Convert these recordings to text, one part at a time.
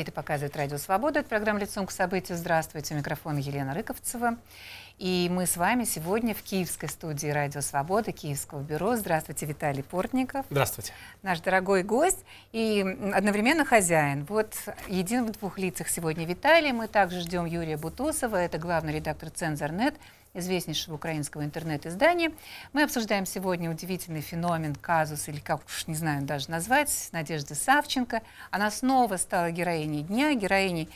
говорит и показывает Радио Свобода. Это программа «Лицом к событию». Здравствуйте. Микрофон Елена Рыковцева. И мы с вами сегодня в киевской студии Радио Свобода, Киевского бюро. Здравствуйте, Виталий Портников. Здравствуйте. Наш дорогой гость и одновременно хозяин. Вот един в двух лицах сегодня Виталий. Мы также ждем Юрия Бутусова. Это главный редактор «Цензор.нет» известнейшего украинского интернет-издания. Мы обсуждаем сегодня удивительный феномен, казус, или как уж не знаю даже назвать, Надежды Савченко. Она снова стала героиней дня, героиней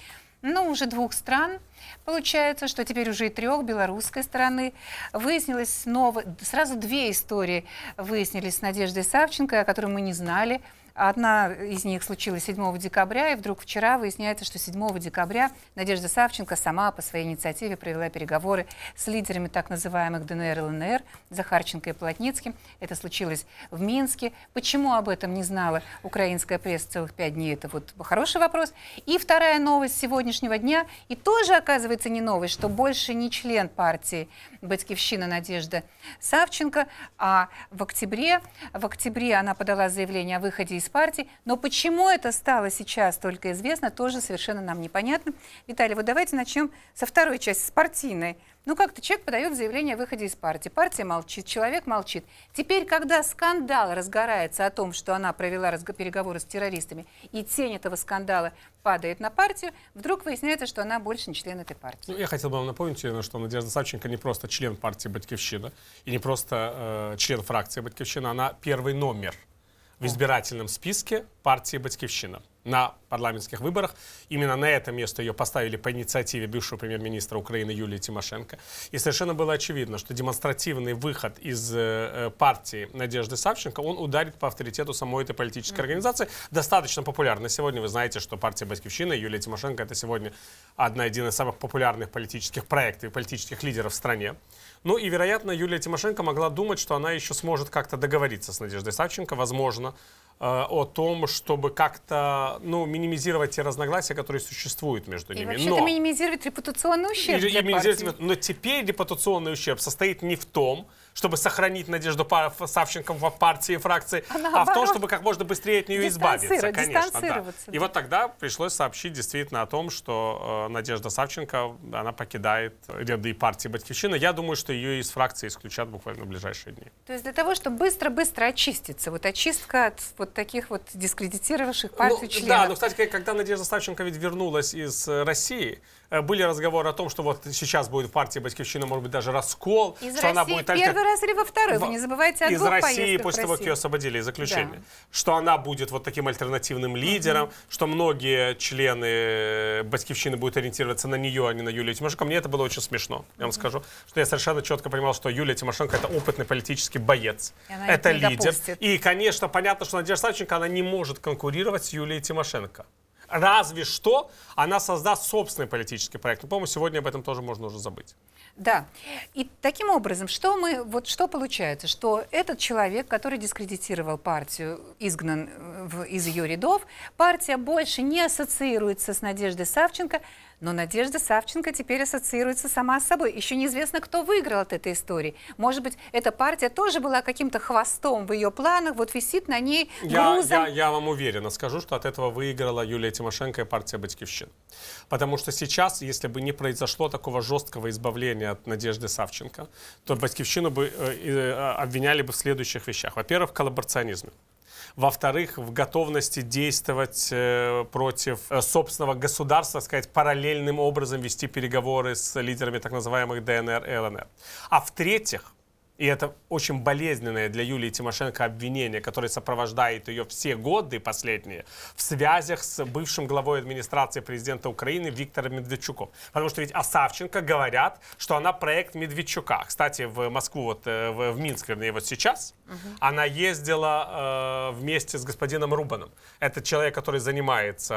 ну, уже двух стран. Получается, что теперь уже и трех белорусской стороны. Выяснилось снова, сразу две истории выяснились с Надеждой Савченко, о которой мы не знали. Одна из них случилась 7 декабря, и вдруг вчера выясняется, что 7 декабря Надежда Савченко сама по своей инициативе провела переговоры с лидерами так называемых ДНР и ЛНР, Захарченко и Плотницким. Это случилось в Минске. Почему об этом не знала украинская пресса целых пять дней, это вот хороший вопрос. И вторая новость сегодняшнего дня, и тоже оказывается не новость, что больше не член партии «Батькивщина» Надежда Савченко, а в октябре, в октябре она подала заявление о выходе из из партии. Но почему это стало сейчас только известно, тоже совершенно нам непонятно. Виталий, вот давайте начнем со второй части, с партийной. Ну как-то человек подает заявление о выходе из партии. Партия молчит, человек молчит. Теперь, когда скандал разгорается о том, что она провела переговоры с террористами, и тень этого скандала падает на партию, вдруг выясняется, что она больше не член этой партии. Ну, я хотел бы вам напомнить, что Надежда Савченко не просто член партии «Батьковщина», и не просто э, член фракции «Батьковщина», она первый номер в избирательном списке партии «Батькивщина» на парламентских выборах. Именно на это место ее поставили по инициативе бывшего премьер-министра Украины Юлии Тимошенко. И совершенно было очевидно, что демонстративный выход из э, э, партии Надежды Савченко, он ударит по авторитету самой этой политической организации, достаточно популярной. Сегодня вы знаете, что партия «Батькивщина» и Юлия Тимошенко это сегодня одна, один из самых популярных политических проектов и политических лидеров в стране. Ну и, вероятно, Юлия Тимошенко могла думать, что она еще сможет как-то договориться с Надеждой Савченко, возможно, Э, о том, чтобы как-то ну, минимизировать те разногласия, которые существуют между и ними. И вообще-то минимизировать репутационный ущерб и, для и минимизировать... Но теперь репутационный ущерб состоит не в том, чтобы сохранить надежду Савченко в партии и фракции, а, наоборот, а в том, чтобы как можно быстрее от нее избавиться, конечно. Да. И вот тогда пришлось сообщить действительно о том, что э, Надежда Савченко, она покидает ряды партии «Батьковщина». Я думаю, что ее из фракции исключат буквально в ближайшие дни. То есть для того, чтобы быстро-быстро очиститься, вот очистка от вот таких вот дискредитировавших ну, партию ну, членов. Да, но, кстати, когда Надежда Савченко ведь вернулась из э, России, Э, были разговоры о том, что вот сейчас будет партия Батьковщина, может быть, даже раскол. Из что России она будет только... первый раз или во второй, вы не забывайте о Из России, после того, как ее освободили из заключения. Да. Что она будет вот таким альтернативным лидером, угу. что многие члены э, Батьковщины будут ориентироваться на нее, а не на Юлию Тимошенко. Мне это было очень смешно, я вам угу. скажу. Что я совершенно четко понимал, что Юлия Тимошенко это опытный политический боец. Это лидер. Допустит. И, конечно, понятно, что Надежда Савченко, она не может конкурировать с Юлией Тимошенко разве что она создаст собственный политический проект. Но, ну, по-моему, сегодня об этом тоже можно уже забыть. Да. И таким образом, что мы, вот что получается, что этот человек, который дискредитировал партию, изгнан э, в, из ее рядов, партия больше не ассоциируется с Надеждой Савченко, но Надежда Савченко теперь ассоциируется сама с собой. Еще неизвестно, кто выиграл от этой истории. Может быть, эта партия тоже была каким-то хвостом в ее планах, вот висит на ней я, грузом. Я, я вам уверенно скажу, что от этого выиграла Юлия Тимошенко и партия «Батькивщина». Потому что сейчас, если бы не произошло такого жесткого избавления от Надежды Савченко, то «Батькивщину» бы э, э обвиняли бы в следующих вещах. Во-первых, коллаборационизме во-вторых, в готовности действовать э, против э, собственного государства, сказать, параллельным образом вести переговоры с лидерами так называемых ДНР и ЛНР. А в-третьих, и это очень болезненное для Юлии Тимошенко обвинение, которое сопровождает ее все годы последние в связях с бывшим главой администрации президента Украины Виктором Медведчуком. Потому что ведь о Савченко говорят, что она проект Медведчука. Кстати, в Москву, вот э, в, в Минск, вернее, вот сейчас, угу. она ездила э, вместе с господином Рубаном. Это человек, который занимается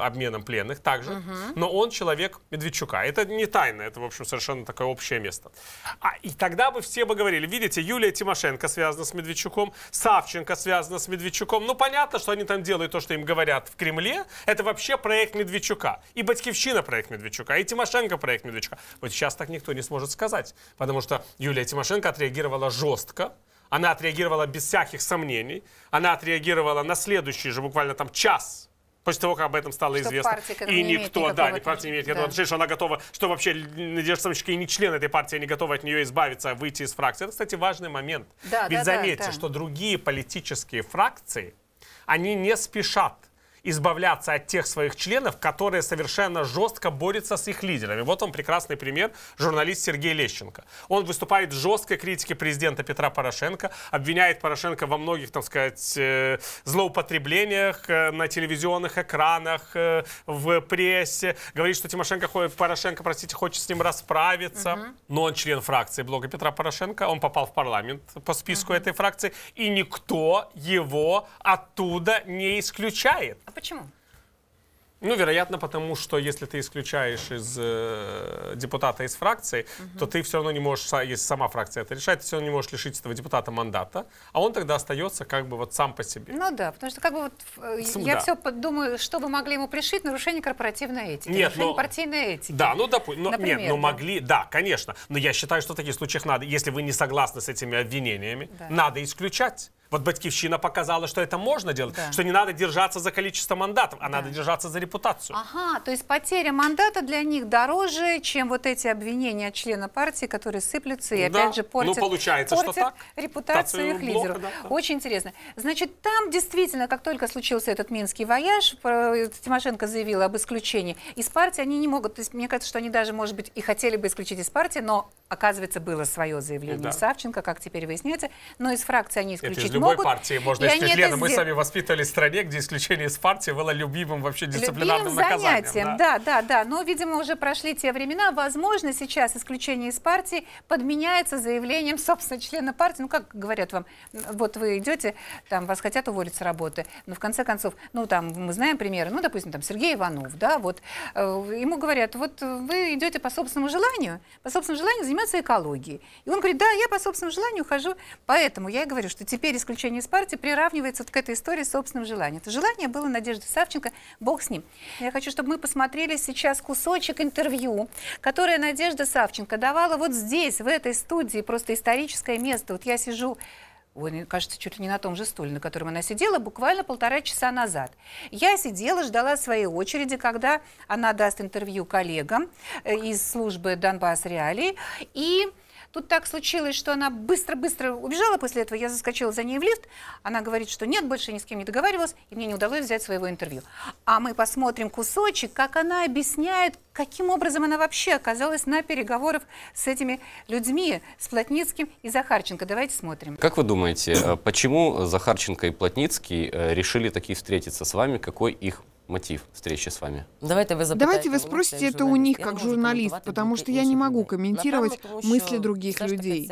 э, обменом пленных также, угу. но он человек Медведчука. Это не тайна, это, в общем, совершенно такое общее место. А, и тогда бы все поговорили. Видите, Юлия Тимошенко связана с Медведчуком, Савченко связана с Медведчуком. Ну, понятно, что они там делают то, что им говорят в Кремле. Это вообще проект Медведчука. И Батькивщина проект Медведчука, и Тимошенко проект Медведчука. Вот сейчас так никто не сможет сказать, потому что Юлия Тимошенко отреагировала жестко. Она отреагировала без всяких сомнений. Она отреагировала на следующий же буквально там час После того, как об этом стало что известно. и не никто, да, ни партия не имеет никакого да. отношения, что она готова, что вообще Надежда Самочка и не член этой партии, они готовы от нее избавиться, а выйти из фракции. Это, кстати, важный момент. Да, Ведь да, заметьте, да, да. что другие политические фракции, они не спешат избавляться от тех своих членов, которые совершенно жестко борются с их лидерами. Вот он прекрасный пример, журналист Сергей Лещенко. Он выступает в жесткой критике президента Петра Порошенко, обвиняет Порошенко во многих, так сказать, э, злоупотреблениях э, на телевизионных экранах, э, в прессе, говорит, что Тимошенко, Порошенко, простите, хочет с ним расправиться. Угу. Но он член фракции блога Петра Порошенко, он попал в парламент по списку угу. этой фракции, и никто его оттуда не исключает. А почему? Ну, вероятно, потому что если ты исключаешь из э, депутата из фракции, угу. то ты все равно не можешь, если сама фракция это решает, ты все равно не можешь лишить этого депутата мандата, а он тогда остается как бы вот сам по себе. Ну да, потому что как бы вот э, я да. все думаю, что вы могли ему пришить, нарушение корпоративной этики, нет, нарушение ну, партийной этики. Да, ну допустим, ну, нет, но ну, могли, да, конечно, но я считаю, что в таких случаях надо, если вы не согласны с этими обвинениями, да. надо исключать. Вот «Батькивщина» показала, что это можно делать, да. что не надо держаться за количество мандатов, а да. надо держаться за репутацию. Ага, то есть потеря мандата для них дороже, чем вот эти обвинения члена партии, которые сыплются и ну да. опять же ну, портят, ну, получается, портят что репутацию их лидеров. Да, да. Очень интересно. Значит, там действительно, как только случился этот минский вояж, э, Тимошенко заявила об исключении. Из партии они не могут, то есть мне кажется, что они даже, может быть, и хотели бы исключить из партии, но, оказывается, было свое заявление да. Савченко, как теперь выясняется, но из фракции они исключить любой могут, партии можно исключить. Лена, мы сами воспитывались в стране, где исключение из партии было любимым вообще дисциплинарным любимым наказанием. занятием, да. да, да, да. Но, видимо, уже прошли те времена. Возможно, сейчас исключение из партии подменяется заявлением, собственно, члена партии. Ну, как говорят вам, вот вы идете, там вас хотят уволить с работы, но в конце концов, ну, там, мы знаем примеры, ну, допустим, там, Сергей Иванов, да, вот, э, ему говорят, вот вы идете по собственному желанию, по собственному желанию заниматься экологией. И он говорит, да, я по собственному желанию хожу, поэтому я и говорю, что теперь исключение исключения из партии приравнивается вот к этой истории собственным желанием. Это желание было Надежды Савченко, бог с ним. Я хочу, чтобы мы посмотрели сейчас кусочек интервью, которое Надежда Савченко давала вот здесь, в этой студии, просто историческое место. Вот я сижу Ой, ну, кажется, чуть ли не на том же стуле, на котором она сидела буквально полтора часа назад. Я сидела, ждала своей очереди, когда она даст интервью коллегам э, из службы Донбасс Реалий. И Тут так случилось, что она быстро-быстро убежала после этого, я заскочила за ней в лифт, она говорит, что нет, больше ни с кем не договаривалась, и мне не удалось взять своего интервью. А мы посмотрим кусочек, как она объясняет, каким образом она вообще оказалась на переговорах с этими людьми, с Плотницким и Захарченко. Давайте смотрим. Как вы думаете, э, почему Захарченко и Плотницкий э, решили такие встретиться с вами? Какой их мотив встречи с вами? Давайте вы, Давайте вы спросите это у них, как журналист, потому что я не могу комментировать мысли других людей.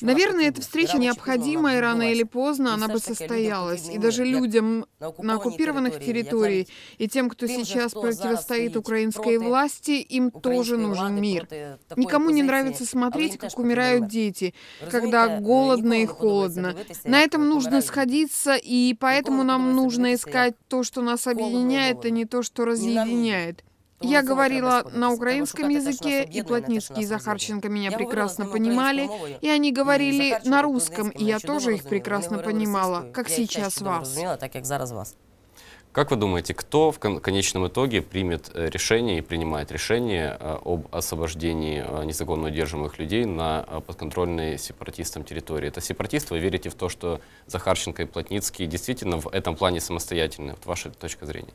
Наверное, эта встреча необходима, и рано или поздно она бы состоялась. И даже людям, на оккупированных территориях, и тем, кто сейчас противостоит украинской власти, им тоже нужен мир. Никому не нравится а смотреть, как умирают дети, когда э, голодно и холодно. На этом нужно сходиться, и поэтому нам нужно искать то, что нас объединяет, а не то, что разъединяет. Я говорила на украинском языке, и Плотницкий и Захарченко меня прекрасно понимали, и они говорили на русском, и я тоже их прекрасно понимала, как сейчас вас. Как вы думаете, кто в конечном итоге примет э, решение и принимает решение э, об освобождении э, незаконно удерживаемых людей на подконтрольной сепаратистам территории? Это сепаратисты? Вы верите в то, что Захарченко и Плотницкий действительно в этом плане самостоятельны? Вот ваша точка зрения?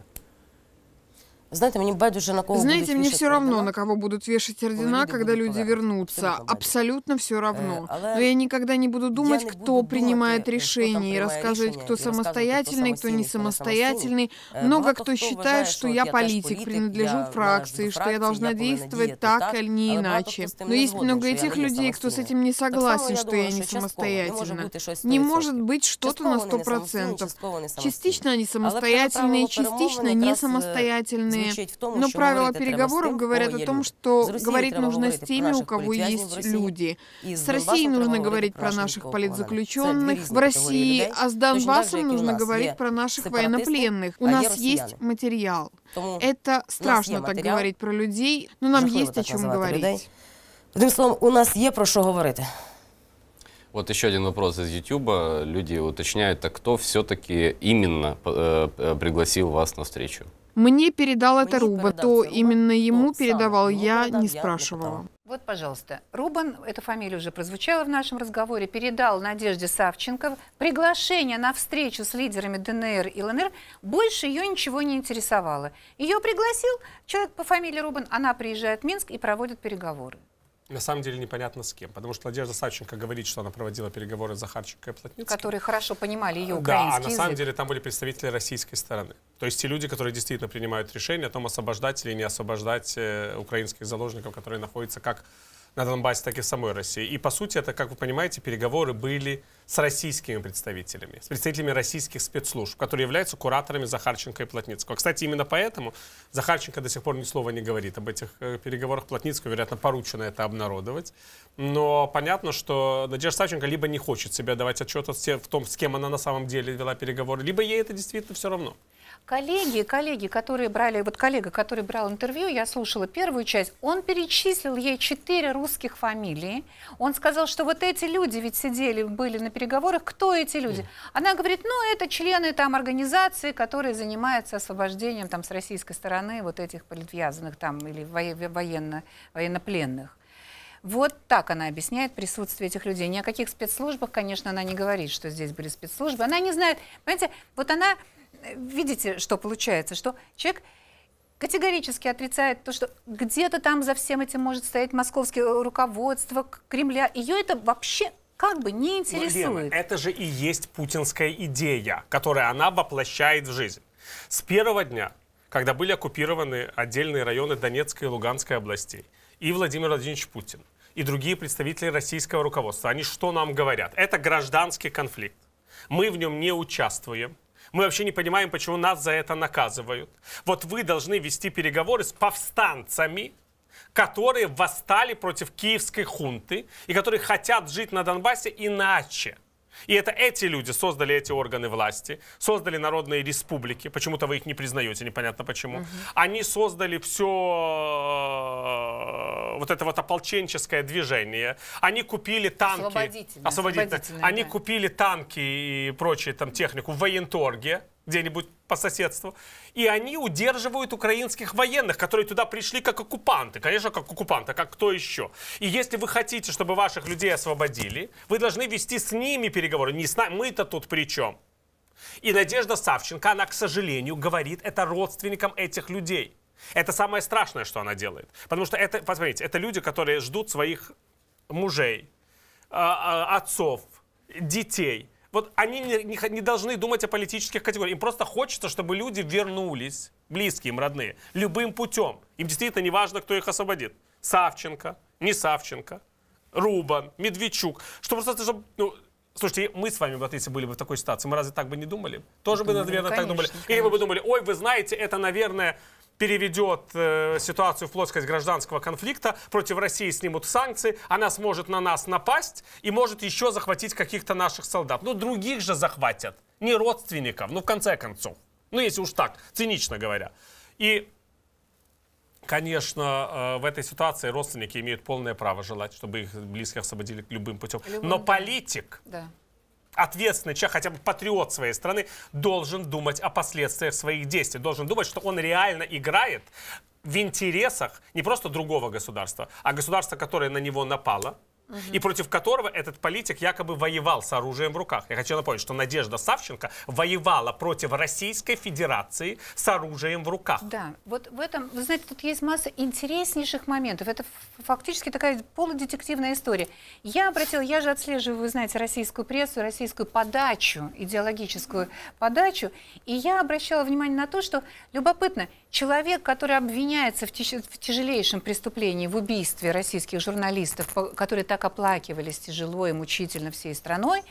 Знаєте, мені байдуже на кого Знаете, мне все равно, на кого будут вешать ордена, ну, когда люди вернутся. Абсолютно все э, равно. Но я никогда не буду думать, кто принимает э, решения и рассказывать, кто самостоятельный, кто не самостоятельный. Э, много кто считает, что я политик, принадлежу фракции, что я должна действовать так или не иначе. Но есть много этих людей, кто с этим не согласен, что я не ну, самостоятельна. Не может быть что-то на сто процентов. Частично они самостоятельные, частично не самостоятельные странами. Но ну, правила переговоров говорят о том, что говорить нужно с теми, у кого есть люди. С Россией нужно говорить про наших политзаключенных, в России, а с Донбассом нужно говорить про наших военнопленных. У нас есть материал. Это страшно так говорить про людей, но нам есть о чем говорить. Одним словом, у нас есть про что говорить. Вот еще один вопрос из YouTube. Люди уточняют, а кто все-таки именно э, э, пригласил вас на встречу? Мне передал это Руба, то именно ну, ему передавал ну, я, не спрашивала. Вот, пожалуйста, Рубан, эта фамилия уже прозвучала в нашем разговоре, передал Надежде Савченко приглашение на встречу с лидерами ДНР и ЛНР. Больше ее ничего не интересовало. Ее пригласил человек по фамилии Рубан, она приезжает в Минск и проводит переговоры на самом деле непонятно с кем. Потому что Надежда Савченко говорит, что она проводила переговоры с Захарченко и Плотницким. Которые хорошо понимали ее украинский Да, а на язык. самом деле там были представители российской стороны. То есть те люди, которые действительно принимают решение о том, освобождать или не освобождать э, украинских заложников, которые находятся как на Донбассе, так и в самой России. И, по сути, это, как вы понимаете, переговоры были с российскими представителями, с представителями российских спецслужб, которые являются кураторами Захарченко и Плотницкого. Кстати, именно поэтому Захарченко до сих пор ни слова не говорит об этих э, переговорах. Плотницкого, вероятно, поручено это обнародовать. Но понятно, что Надежда Савченко либо не хочет себе давать отчет в том, с кем она на самом деле вела переговоры, либо ей это действительно все равно. Коллеги, коллеги, которые брали, вот коллега, который брал интервью, я слушала первую часть, он перечислил ей четыре русских фамилии. Он сказал, что вот эти люди ведь сидели, были на переговорах, кто эти люди? Она говорит, ну это члены там организации, которые занимаются освобождением там с российской стороны вот этих политвязанных там или военно, военнопленных. Вот так она объясняет присутствие этих людей. Ни о каких спецслужбах, конечно, она не говорит, что здесь были спецслужбы. Она не знает, понимаете, вот она видите, что получается, что человек категорически отрицает то, что где-то там за всем этим может стоять московское э, руководство Кремля. Ее это вообще как бы не ну, интересует. Лена, это же и есть путинская идея, которую она воплощает в жизнь. С первого дня, когда были оккупированы отдельные районы Донецкой и Луганской областей, и Владимир Владимирович Путин, и другие представители российского руководства, они что нам говорят? Это гражданский конфликт. Мы в нем не участвуем. Мы вообще не понимаем, почему нас за это наказывают. Вот вы должны вести переговоры с повстанцами, которые восстали против киевской хунты и которые хотят жить на Донбассе иначе. И это эти люди создали эти органы власти, создали народные республики, почему-то вы их не признаете, непонятно почему. Угу. Они создали все э, вот это вот ополченческое движение. Они купили танки. Освободительные. освободительные они да. купили танки и прочие там технику в военторге где-нибудь по соседству. И они удерживают украинских военных, которые туда пришли как оккупанты. Конечно, как оккупанты, а как кто еще. И если вы хотите, чтобы ваших людей освободили, вы должны вести с ними переговоры. Не с нами, мы-то тут при чем? И Надежда Савченко, она, к сожалению, говорит это родственникам этих людей. Это самое страшное, что она делает. Потому что это, посмотрите, это люди, которые ждут своих мужей, а, а, отцов, детей – вот они не, не, не должны думать о политических категориях. Им просто хочется, чтобы люди вернулись, близкие им, родные, любым путем. Им действительно не важно, кто их освободит. Савченко, не Савченко, Рубан, Медведчук. чтобы просто, чтобы, ну, Слушайте, мы с вами, вот если были бы в такой ситуации, мы разве так бы не думали? Тоже думали, ну, бы, наверное, конечно, так думали. Конечно. Или вы бы думали, ой, вы знаете, это, наверное, переведет э, ситуацию в плоскость гражданского конфликта, против России снимут санкции, она сможет на нас напасть и может еще захватить каких-то наших солдат. Ну, других же захватят, не родственников, ну, в конце концов. Ну, если уж так, цинично говоря. И Конечно, э, в этой ситуации родственники имеют полное право желать, чтобы их близких освободили любым путем. Любым Но политик, да. ответственный человек, хотя бы патриот своей страны, должен думать о последствиях своих действий, должен думать, что он реально играет в интересах не просто другого государства, а государства, которое на него напало, угу. и против которого этот политик якобы воевал с оружием в руках. Я хочу напомнить, что Надежда Савченко воевала против Российской Федерации с оружием в руках. Да, вот в этом, вы знаете, тут есть масса интереснейших моментов. Это фактически такая полудетективная история. Я обратила, я же отслеживаю, вы знаете, российскую прессу, российскую подачу, идеологическую подачу, и я обращала внимание на то, что любопытно – Человек, который обвиняется в, в тяжелейшем преступлении, в убийстве российских журналистов, которые так оплакивались тяжело и мучительно всей страной,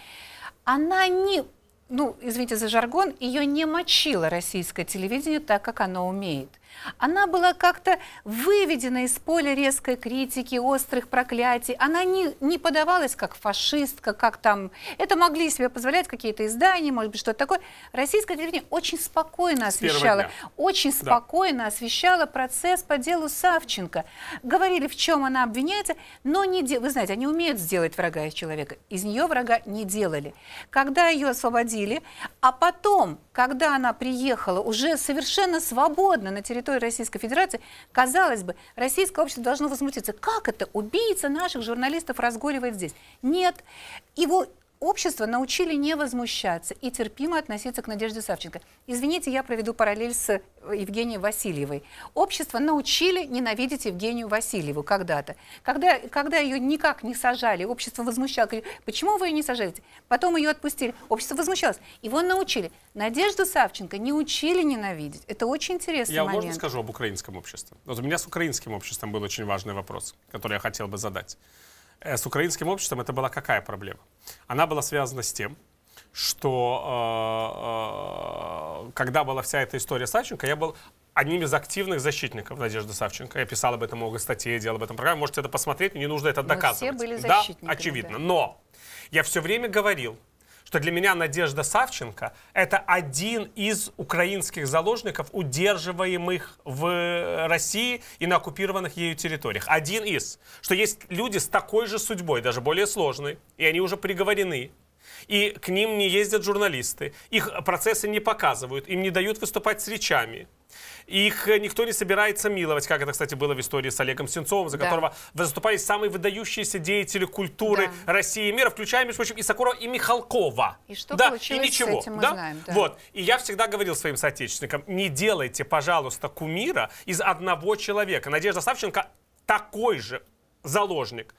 она не, ну, извините за жаргон, ее не мочила российское телевидение так, как оно умеет. Она была как-то выведена из поля резкой критики, острых проклятий. Она не, не подавалась как фашистка, как там... Это могли себе позволять какие-то издания, может быть, что-то такое. Российское телевидение очень спокойно освещало, очень спокойно да. освещало процесс по делу Савченко. Говорили, в чем она обвиняется, но не... Де... Вы знаете, они умеют сделать врага из человека. Из нее врага не делали. Когда ее освободили, а потом, когда она приехала уже совершенно свободно на территорию территории Российской Федерации, казалось бы, российское общество должно возмутиться. Как это убийца наших журналистов разгуливает здесь? Нет, его общество научили не возмущаться и терпимо относиться к Надежде Савченко. Извините, я проведу параллель с э, Евгенией Васильевой. Общество научили ненавидеть Евгению Васильеву когда-то. Когда, когда ее никак не сажали, общество возмущалось. Говорили, почему вы ее не сажаете? Потом ее отпустили. Общество возмущалось. Его научили. Надежду Савченко не учили ненавидеть. Это очень интересный я момент. Я можно скажу об украинском обществе? Вот у меня с украинским обществом был очень важный вопрос, который я хотел бы задать. Э, с украинским обществом это была какая проблема? Она была связана с тем, что э, э, когда была вся эта история Савченко, я был одним из активных защитников Надежды Савченко. Я писал об этом много статей, делал об этом программу Можете это посмотреть, не нужно это доказывать. Мы все были защитниками. Да, очевидно. Да. Но я все время говорил, что для меня Надежда Савченко — это один из украинских заложников, удерживаемых в э, России и на оккупированных ею территориях. Один из. Что есть люди с такой же судьбой, даже более сложной, и они уже приговорены и к ним не ездят журналисты, их процессы не показывают, им не дают выступать с речами. Их никто не собирается миловать, как это, кстати, было в истории с Олегом Сенцовым, за да. которого выступали самые выдающиеся деятели культуры да. России и мира, включая, между прочим, Исакурова и Михалкова. И что да, и ничего, с этим мы да? знаем. Да. Вот. И я всегда говорил своим соотечественникам, не делайте, пожалуйста, кумира из одного человека. Надежда Савченко такой же заложник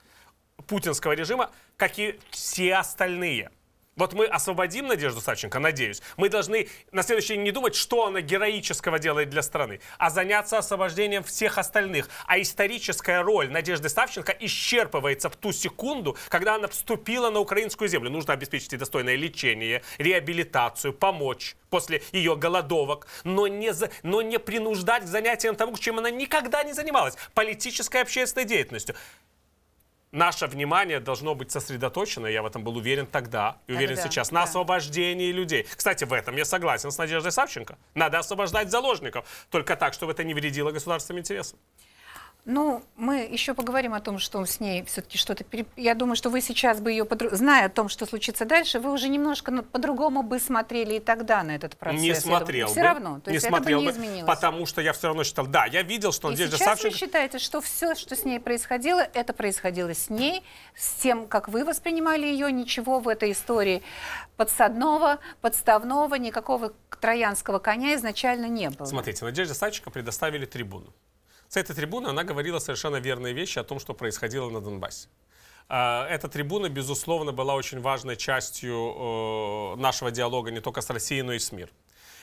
путинского режима, как и все остальные. Вот мы освободим Надежду Савченко, надеюсь. Мы должны на следующий день не думать, что она героического делает для страны, а заняться освобождением всех остальных. А историческая роль Надежды Савченко исчерпывается в ту секунду, когда она вступила на украинскую землю. Нужно обеспечить ей достойное лечение, реабилитацию, помочь после ее голодовок, но не, за, но не принуждать к занятиям тому, чем она никогда не занималась, политической общественной деятельностью наше внимание должно быть сосредоточено, я в этом был уверен тогда и уверен да, да, сейчас, да. на освобождении людей. Кстати, в этом я согласен с Надеждой Савченко. Надо освобождать заложников, только так, чтобы это не вредило государственным интересам. Ну, мы еще поговорим о том, что с ней все-таки что-то... Переп... Я думаю, что вы сейчас бы ее, подруг... зная о том, что случится дальше, вы уже немножко ну, по-другому бы смотрели и тогда на этот процесс. Не смотрел это... бы. Все равно. То не есть смотрел это бы не бы, изменилось. Потому что я все равно считал, да, я видел, что он и здесь сейчас же Савченко... вы считаете, что все, что с ней происходило, это происходило с ней, с тем, как вы воспринимали ее, ничего в этой истории подсадного, подставного, никакого троянского коня изначально не было. Смотрите, надежда Савченко предоставили трибуну. С этой трибуны она говорила совершенно верные вещи о том, что происходило на Донбассе. А, эта трибуна, безусловно, была очень важной частью э, нашего диалога не только с Россией, но и с миром.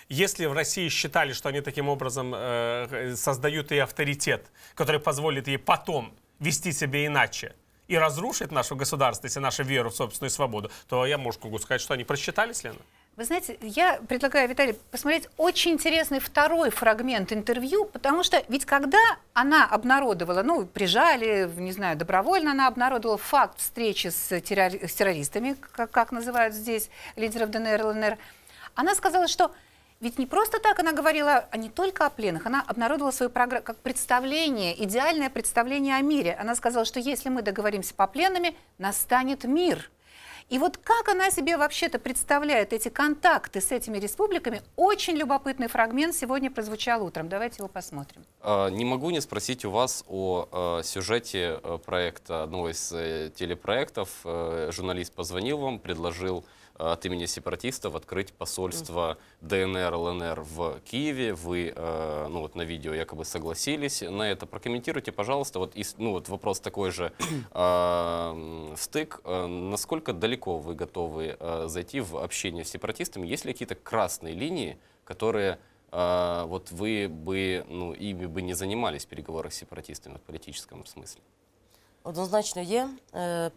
Если в России считали, что они таким образом э, создают и авторитет, который позволит ей потом вести себя иначе, и разрушить нашу государственность и нашу веру в собственную свободу, то я, может, могу сказать, что они просчитались, Лена? Вы знаете, я предлагаю, Виталий, посмотреть очень интересный второй фрагмент интервью, потому что ведь когда она обнародовала, ну, прижали, не знаю, добровольно она обнародовала факт встречи с, террори с террористами, как, как называют здесь лидеров ДНР, ЛНР, она сказала, что ведь не просто так она говорила, а не только о пленных, она обнародовала свое программу как представление, идеальное представление о мире. Она сказала, что если мы договоримся по пленными, настанет мир – и вот как она себе вообще-то представляет эти контакты с этими республиками, очень любопытный фрагмент сегодня прозвучал утром. Давайте его посмотрим. А, не могу не спросить у вас о а, сюжете э, проекта, одного из э, телепроектов. Э, журналист позвонил вам, предложил от имени сепаратистов открыть посольство ДНР, ЛНР в Киеве. Вы, э, ну вот на видео якобы согласились на это. Прокомментируйте, пожалуйста, вот, и ну вот вопрос такой же в э, стык. Э, насколько далеко вы готовы зайти в общение с сепаратистами? Есть ли какие-то красные линии, которые вот вы бы, ну, ими бы не занимались в переговорах с сепаратистами в политическом смысле? Однозначно є.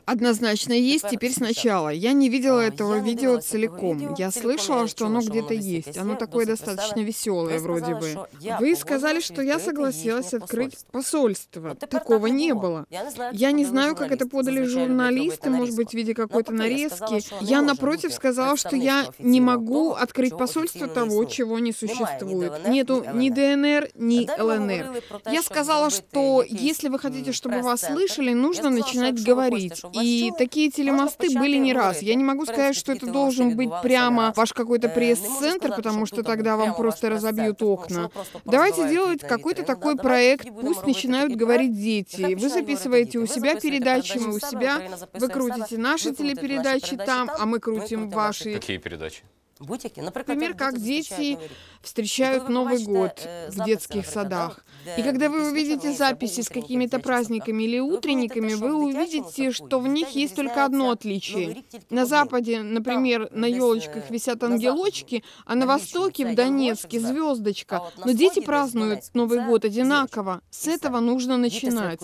Однозначно есть, теперь сначала. Я не видела а, этого видео целиком. Я слышала, что оно где-то есть. Оно такое достаточно веселое вроде бы. Вы сказали, что я согласилась открыть посольство. Такого не было. Я не знаю, как это подали журналисты, может быть, в виде какой-то нарезки. Я, напротив, сказала, что я не могу открыть посольство того, чего не существует. Нету ни ДНР, ни ЛНР. Я сказала, что если вы хотите, чтобы вас слышали, нужно начинать говорить. И такие телемосты были не раз. Я не могу сказать, что это должен быть прямо ваш какой-то э, пресс-центр, ну, потому что тогда вам просто разобьют окна. Давайте делать какой-то такой проект, пусть начинают говорить ну, дети. Ну, вы записываете у себя передачи, мы у себя, вы крутите наши телепередачи там, а мы крутим ваши. Какие передачи? будь-які, наприклад, например, как дети встречают Новый год э, в детских садах. И когда вы увидите записи с какими-то праздниками или утренниками, вы увидите, что в них есть только одно отличие. Ну, э, на Западе, например, на елочках висят ангелочки, а на Востоке, в Донецке, звездочка. А Но дети празднуют Новый год одинаково. С этого нужно начинать.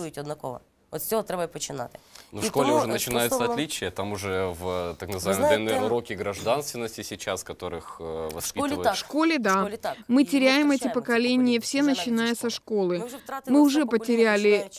Вот с цього треба починати. Ну, в школе то, уже начинаются способно... отличия, там уже в так называемые ДНР уроки гражданственности сейчас, которых э, воспитывают. В школе, да. В школе, так. Мы и теряем эти поколения все, начиная со школы. Мы уже потеряли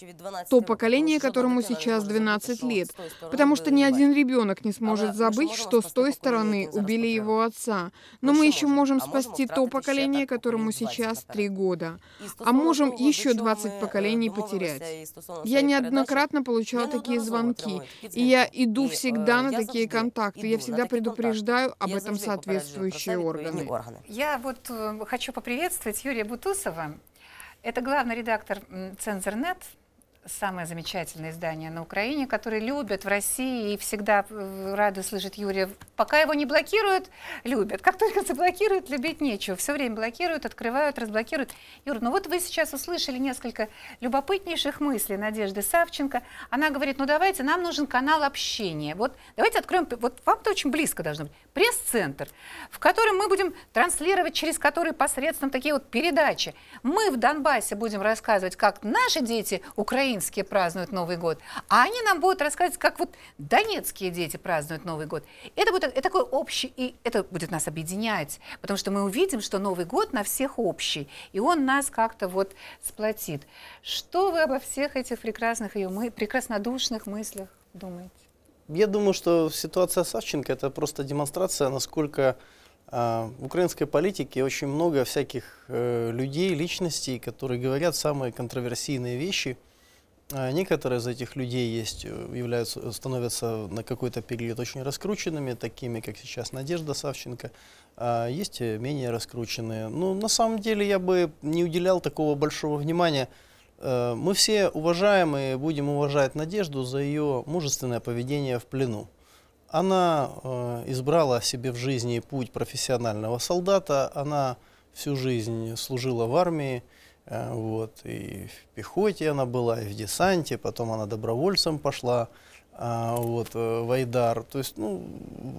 то поколение, которому сейчас 12 лет, потому что ни один ребенок не сможет забыть, что с той стороны убили его отца. Ну, Но мы еще можем а спасти то поколение, которому сейчас 3 года. А можем еще 20 э, поколений потерять. Э, Я неоднократно получала такие звонки звонки. И я иду всегда э, на такие контакты. Я всегда предупреждаю об этом соответствующие органы. Я вот э, хочу поприветствовать Юрия Бутусова. Это главный редактор «Цензор.нет», самое замечательное издание на Украине, которое любят в России и всегда рады слышать Юрия. Пока его не блокируют, любят. Как только заблокируют, любить нечего. Все время блокируют, открывают, разблокируют. Юр, ну вот вы сейчас услышали несколько любопытнейших мыслей Надежды Савченко. Она говорит, ну давайте, нам нужен канал общения. Вот давайте откроем, вот вам-то очень близко должно быть пресс-центр, в котором мы будем транслировать, через который посредством такие вот передачи. Мы в Донбассе будем рассказывать, как наши дети украинские празднуют Новый год, а они нам будут рассказывать, как вот донецкие дети празднуют Новый год. Это будет это такой общий, и это будет нас объединять, потому что мы увидим, что Новый год на всех общий, и он нас как-то вот сплотит. Что вы обо всех этих прекрасных ее мы, прекраснодушных мыслях думаете? Я думаю, что ситуация Савченко – это просто демонстрация, насколько э, в украинской политике очень много всяких э, людей, личностей, которые говорят самые контроверсийные вещи. Э, некоторые из этих людей есть, э, являются, становятся на какой-то период очень раскрученными, такими, как сейчас Надежда Савченко. А есть э, менее раскрученные. Ну, на самом деле я бы не уделял такого большого внимания – Э, мы все уважаем и будем уважать Надежду за ее мужественное поведение в плену. Она э, избрала себе в жизни путь профессионального солдата, она всю жизнь служила в армии, э, вот, и в пехоте она была, и в десанте, потом она добровольцем пошла, а, вот, в Айдар. То есть, ну,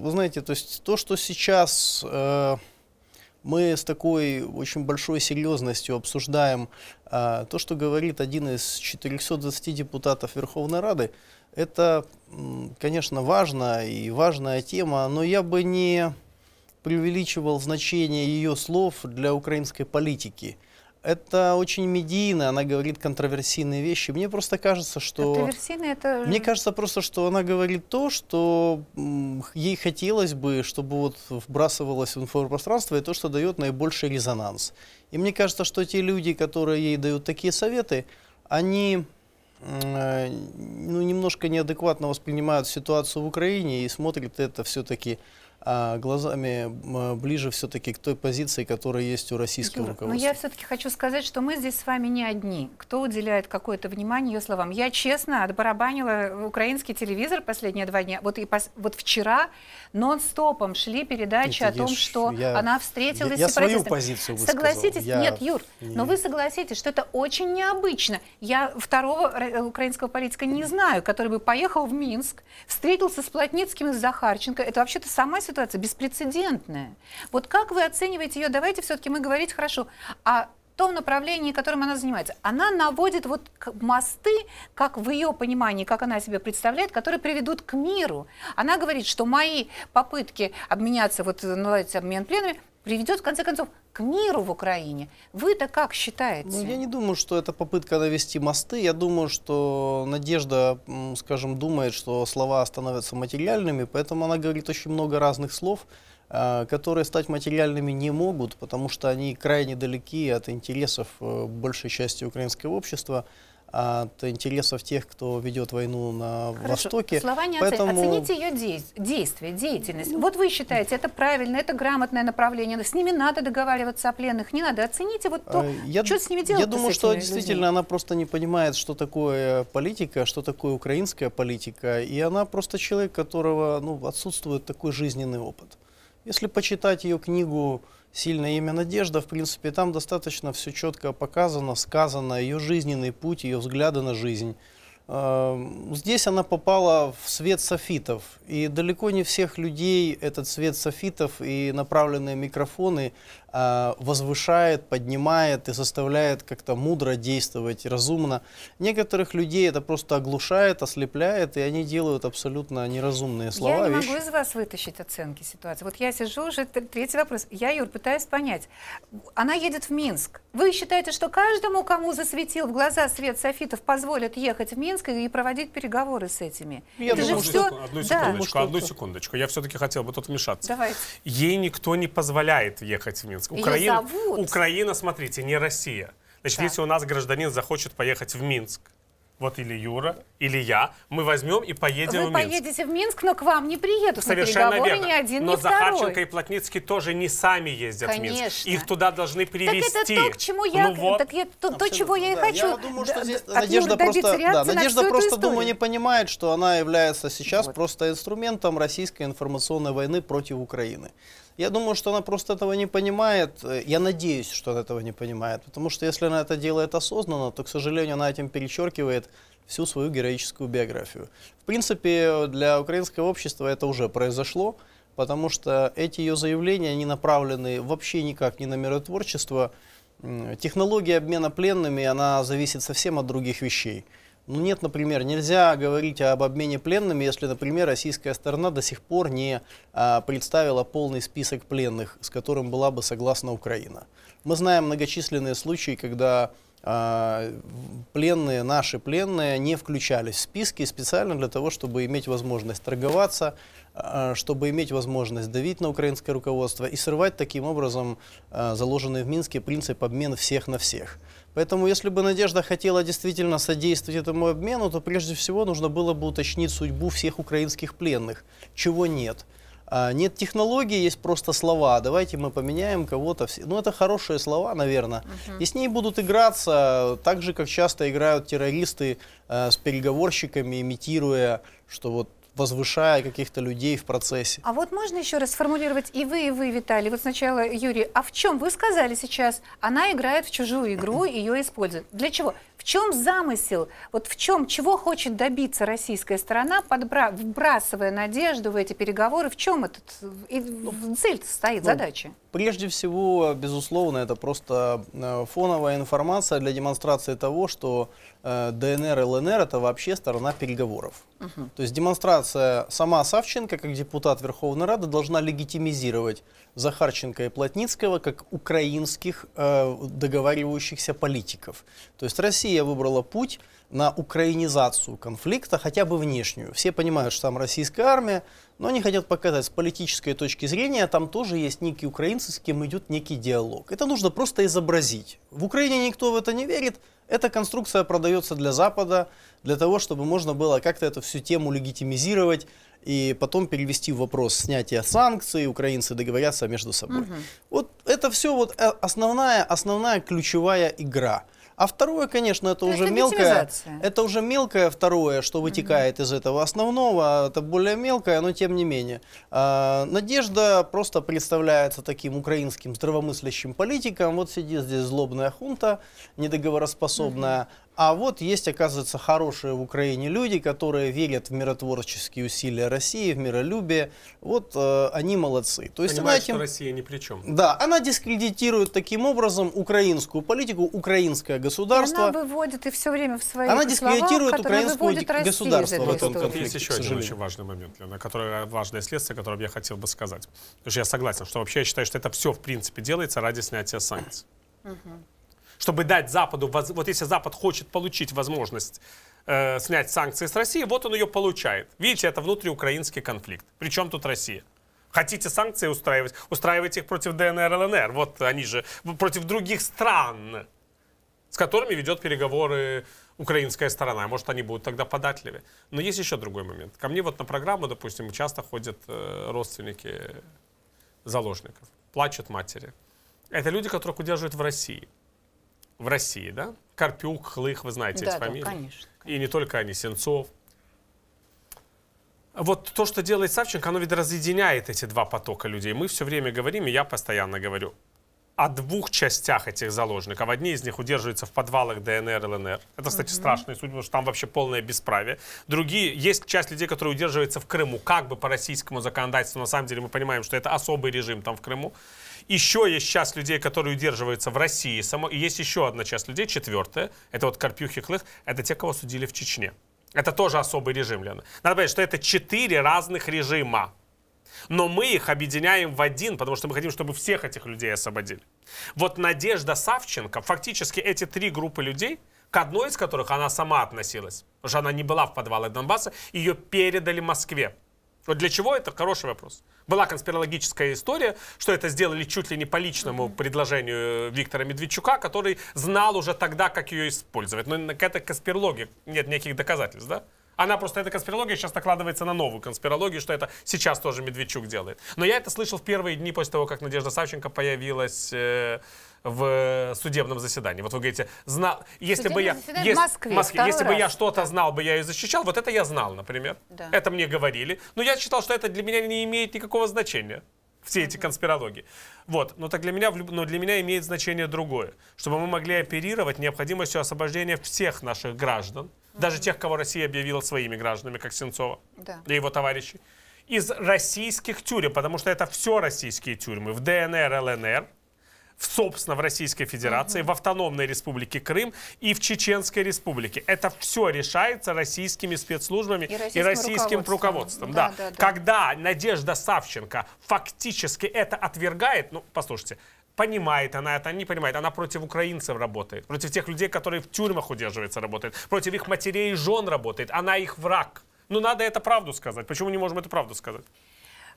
вы знаете, то есть то, что сейчас мы с такой очень большой серьезностью обсуждаем а, то, что говорит один из 420 депутатов Верховной Рады. Это, конечно, важно и важная тема, но я бы не преувеличивал значение ее слов для украинской политики – это очень медийно, она говорит контроверсийные вещи. Мне просто кажется, что... Контроверсийные это... Мне кажется просто, что она говорит то, что ей хотелось бы, чтобы вот вбрасывалось в информпространство, и то, что дает наибольший резонанс. И мне кажется, что те люди, которые ей дают такие советы, они э, ну, немножко неадекватно воспринимают ситуацию в Украине и смотрят это все-таки а, глазами ближе все-таки к той позиции, которая есть у российского Юра, руководства. Но я все-таки хочу сказать, что мы здесь с вами не одни. Кто уделяет какое-то внимание ее словам? Я честно отбарабанила украинский телевизор последние два дня. Вот, и пос... вот вчера нон-стопом шли передачи Это о том, я, что я, она встретилась я, я с свою позицию высказал. Согласитесь? Я... Нет, Юр, не... но вы согласитесь, что это очень необычно. Я второго э, украинского политика не знаю, который бы поехал в Минск, встретился с Плотницким и с Захарченко. Это вообще-то сама ситуация ситуация беспрецедентная. Вот как вы оцениваете ее? Давайте все-таки мы говорить хорошо А том направлении, которым она занимается. Она наводит вот мосты, как в ее понимании, как она себе представляет, которые приведут к миру. Она говорит, что мои попытки обменяться, вот наладить обмен пленами, приведет, в конце концов, к миру в Украине. Вы-то как считаете? Ну, я не думаю, что это попытка навести мосты. Я думаю, что Надежда, скажем, думает, что слова становятся материальными, поэтому она говорит очень много разных слов, э, которые стать материальными не могут, потому что они крайне далеки от интересов э, большей части украинского общества от интересов тех, кто ведет войну на Хорошо. Востоке. Слова не Поэтому... Оцените ее действия, действие, деятельность. Вот вы считаете, это правильно, это грамотное направление, с ними надо договариваться о пленных, не надо. Оцените вот то, э, я, что с ними делать. Я думаю, что людьми? действительно она просто не понимает, что такое политика, что такое украинская политика, и она просто человек, которого ну, отсутствует такой жизненный опыт. Если почитать ее книгу «Сильное имя Надежда», в принципе, там достаточно все четко показано, сказано, ее жизненный путь, ее взгляды на жизнь. Эм, здесь она попала в свет софитов, и далеко не всех людей этот свет софитов и направленные микрофоны Э, возвышает, поднимает и заставляет как-то мудро действовать, разумно. Некоторых людей это просто оглушает, ослепляет, и они делают абсолютно неразумные слова. Я не вещи. могу из вас вытащить оценки ситуации. Вот я сижу уже, третий вопрос. Я, Юр, пытаюсь понять. Она едет в Минск. Вы считаете, что каждому, кому засветил в глаза свет софитов, позволят ехать в Минск и проводить переговоры с этими? Я это думаю, же все... Одну секундочку, да. одну секундочку. Я все-таки хотел бы тут вмешаться. Давайте. Ей никто не позволяет ехать в Минск. Минск. Украина, Украина, смотрите, не Россия. Значит, да. если у нас гражданин захочет поехать в Минск, вот или Юра, или я, мы возьмем и поедем Вы в Минск. Вы поедете в Минск, но к вам не приедут Совершенно на верно. ни один, но ни Но Захарченко и Плотницкий тоже не сами ездят Конечно. в Минск. Их туда должны привезти. Так это то, к чему я, ну, вот. так я, то, то, чего я и да. хочу. Я думаю, что здесь Надежда просто, да, Надежда просто думаю, не понимает, что она является сейчас вот. просто инструментом российской информационной войны против Украины. Я думаю, что она просто этого не понимает. Я надеюсь, что она этого не понимает. Потому что если она это делает осознанно, то, к сожалению, она этим перечеркивает всю свою героическую биографию. В принципе, для украинского общества это уже произошло, потому что эти ее заявления, они направлены вообще никак не на миротворчество. Технология обмена пленными, она зависит совсем от других вещей. Ну нет, например, нельзя говорить об обмене пленными, если, например, российская сторона до сих пор не а, представила полный список пленных, с которым была бы согласна Украина. Мы знаем многочисленные случаи, когда а, пленные, наши пленные, не включались в списки специально для того, чтобы иметь возможность торговаться, а, чтобы иметь возможность давить на украинское руководство и срывать таким образом а, заложенный в Минске принцип обмен всех на всех. Поэтому, если бы Надежда хотела действительно содействовать этому обмену, то прежде всего нужно было бы уточнить судьбу всех украинских пленных, чего нет. А, нет технологии, есть просто слова. Давайте мы поменяем кого-то. Ну, это хорошие слова, наверное. Угу. И с ней будут играться так же, как часто играют террористы э, с переговорщиками, имитируя, что вот возвышая каких-то людей в процессе. А вот можно еще раз сформулировать и вы, и вы, Виталий. Вот сначала Юрий, а в чем вы сказали сейчас, она играет в чужую игру, ее использует. Для чего? В чем замысел? Вот в чем, чего хочет добиться российская сторона, подбра... вбрасывая надежду в эти переговоры? В чем этот ну, в цель стоит, ну, задача? Прежде всего, безусловно, это просто э, фоновая информация для демонстрации того, что э, ДНР и ЛНР это вообще сторона переговоров. Угу. То есть демонстрация сама Савченко как депутат Верховной Рады должна легитимизировать Захарченко и Плотницкого как украинских э, договаривающихся политиков. То есть Россия Россия выбрала путь на украинизацию конфликта, хотя бы внешнюю. Все понимают, что там российская армия, но они хотят показать с политической точки зрения, там тоже есть некие украинцы, с кем идет некий диалог. Это нужно просто изобразить. В Украине никто в это не верит, эта конструкция продается для Запада, для того, чтобы можно было как-то эту всю тему легитимизировать, и потом перевести в вопрос снятия санкций, украинцы договорятся между собой. Угу. Вот это все вот э, основная, основная ключевая игра – а второе, конечно, это, это уже это мелкое. Это уже мелкое второе, что вытекает угу. из этого основного. А это более мелкое, но тем не менее. А, надежда просто представляется таким украинским здравомыслящим политиком. Вот сидит здесь злобная хунта, недоговороспособная. Угу. А вот есть, оказывается, хорошие в Украине люди, которые верят в миротворческие усилия России, в миролюбие. Вот э, они молодцы. То есть Понимают, она этим... что Россия ни при чем. Да, она дискредитирует таким образом украинскую политику, украинское государство. И она выводит и все время в свои Она дискредитирует слова, украинскую государство Вот он, конфликте. Есть еще один очень важный момент, Лена, который, важное следствие, которое я хотел бы сказать. Потому что я согласен, что вообще я считаю, что это все, в принципе, делается ради снятия санкций чтобы дать Западу, вот если Запад хочет получить возможность э, снять санкции с России, вот он ее получает. Видите, это внутриукраинский конфликт. Причем тут Россия? Хотите санкции устраивать? Устраивайте их против ДНР, ЛНР. Вот они же против других стран, с которыми ведет переговоры украинская сторона. Может, они будут тогда податливее. Но есть еще другой момент. Ко мне вот на программу, допустим, часто ходят э, родственники заложников. Плачут матери. Это люди, которых удерживают в России в России, да? Карпюк, Хлых, вы знаете да, эти да, фамилии. конечно. И не только они, Сенцов. Вот то, что делает Савченко, оно ведь разъединяет эти два потока людей. Мы все время говорим, и я постоянно говорю, о двух частях этих заложников. А одни из них удерживаются в подвалах ДНР, ЛНР. Это, кстати, угу. страшная судьба, потому что там вообще полное бесправие. Другие, есть часть людей, которые удерживаются в Крыму, как бы по российскому законодательству. На самом деле мы понимаем, что это особый режим там в Крыму. Еще есть часть людей, которые удерживаются в России. Само... И есть еще одна часть людей, четвертая. Это вот Карпюхи Хлых. Это те, кого судили в Чечне. Это тоже особый режим, Лена. Надо понять, что это четыре разных режима. Но мы их объединяем в один, потому что мы хотим, чтобы всех этих людей освободили. Вот Надежда Савченко, фактически эти три группы людей, к одной из которых она сама относилась, потому что она не была в подвале Донбасса, ее передали Москве. Вот для чего это хороший вопрос. Была конспирологическая история, что это сделали чуть ли не по личному предложению э, Виктора Медведчука, который знал уже тогда, как ее использовать. Но к этой конспирологии нет никаких доказательств, да? Она просто, эта конспирология сейчас накладывается на новую конспирологию, что это сейчас тоже Медведчук делает. Но я это слышал в первые дни после того, как Надежда Савченко появилась... Э в э, судебном заседании. Вот вы говорите, знал, если бы я, если, Москве, Москве, если бы я что-то знал, бы я ее защищал. Вот это я знал, например. Да. Это мне говорили. Но я считал, что это для меня не имеет никакого значения все эти конспирологии. Вот, но так для меня, но для меня имеет значение другое, чтобы мы могли оперировать необходимостью освобождения всех наших граждан, mm даже тех, кого Россия объявила своими гражданами, как Сенцова да. и его товарищи, из российских тюрем, потому что это все российские тюрьмы в ДНР, ЛНР, в, собственно, в Российской Федерации, угу. в Автономной Республике Крым и в Чеченской Республике. Это все решается российскими спецслужбами и российским, и российским руководством. руководством да. Да, да, Когда Надежда Савченко фактически это отвергает, ну, послушайте, понимает она это, не понимает. Она против украинцев работает, против тех людей, которые в тюрьмах удерживаются, работает, против их матерей и жен работает. Она их враг. Ну, надо это правду сказать. Почему не можем эту правду сказать?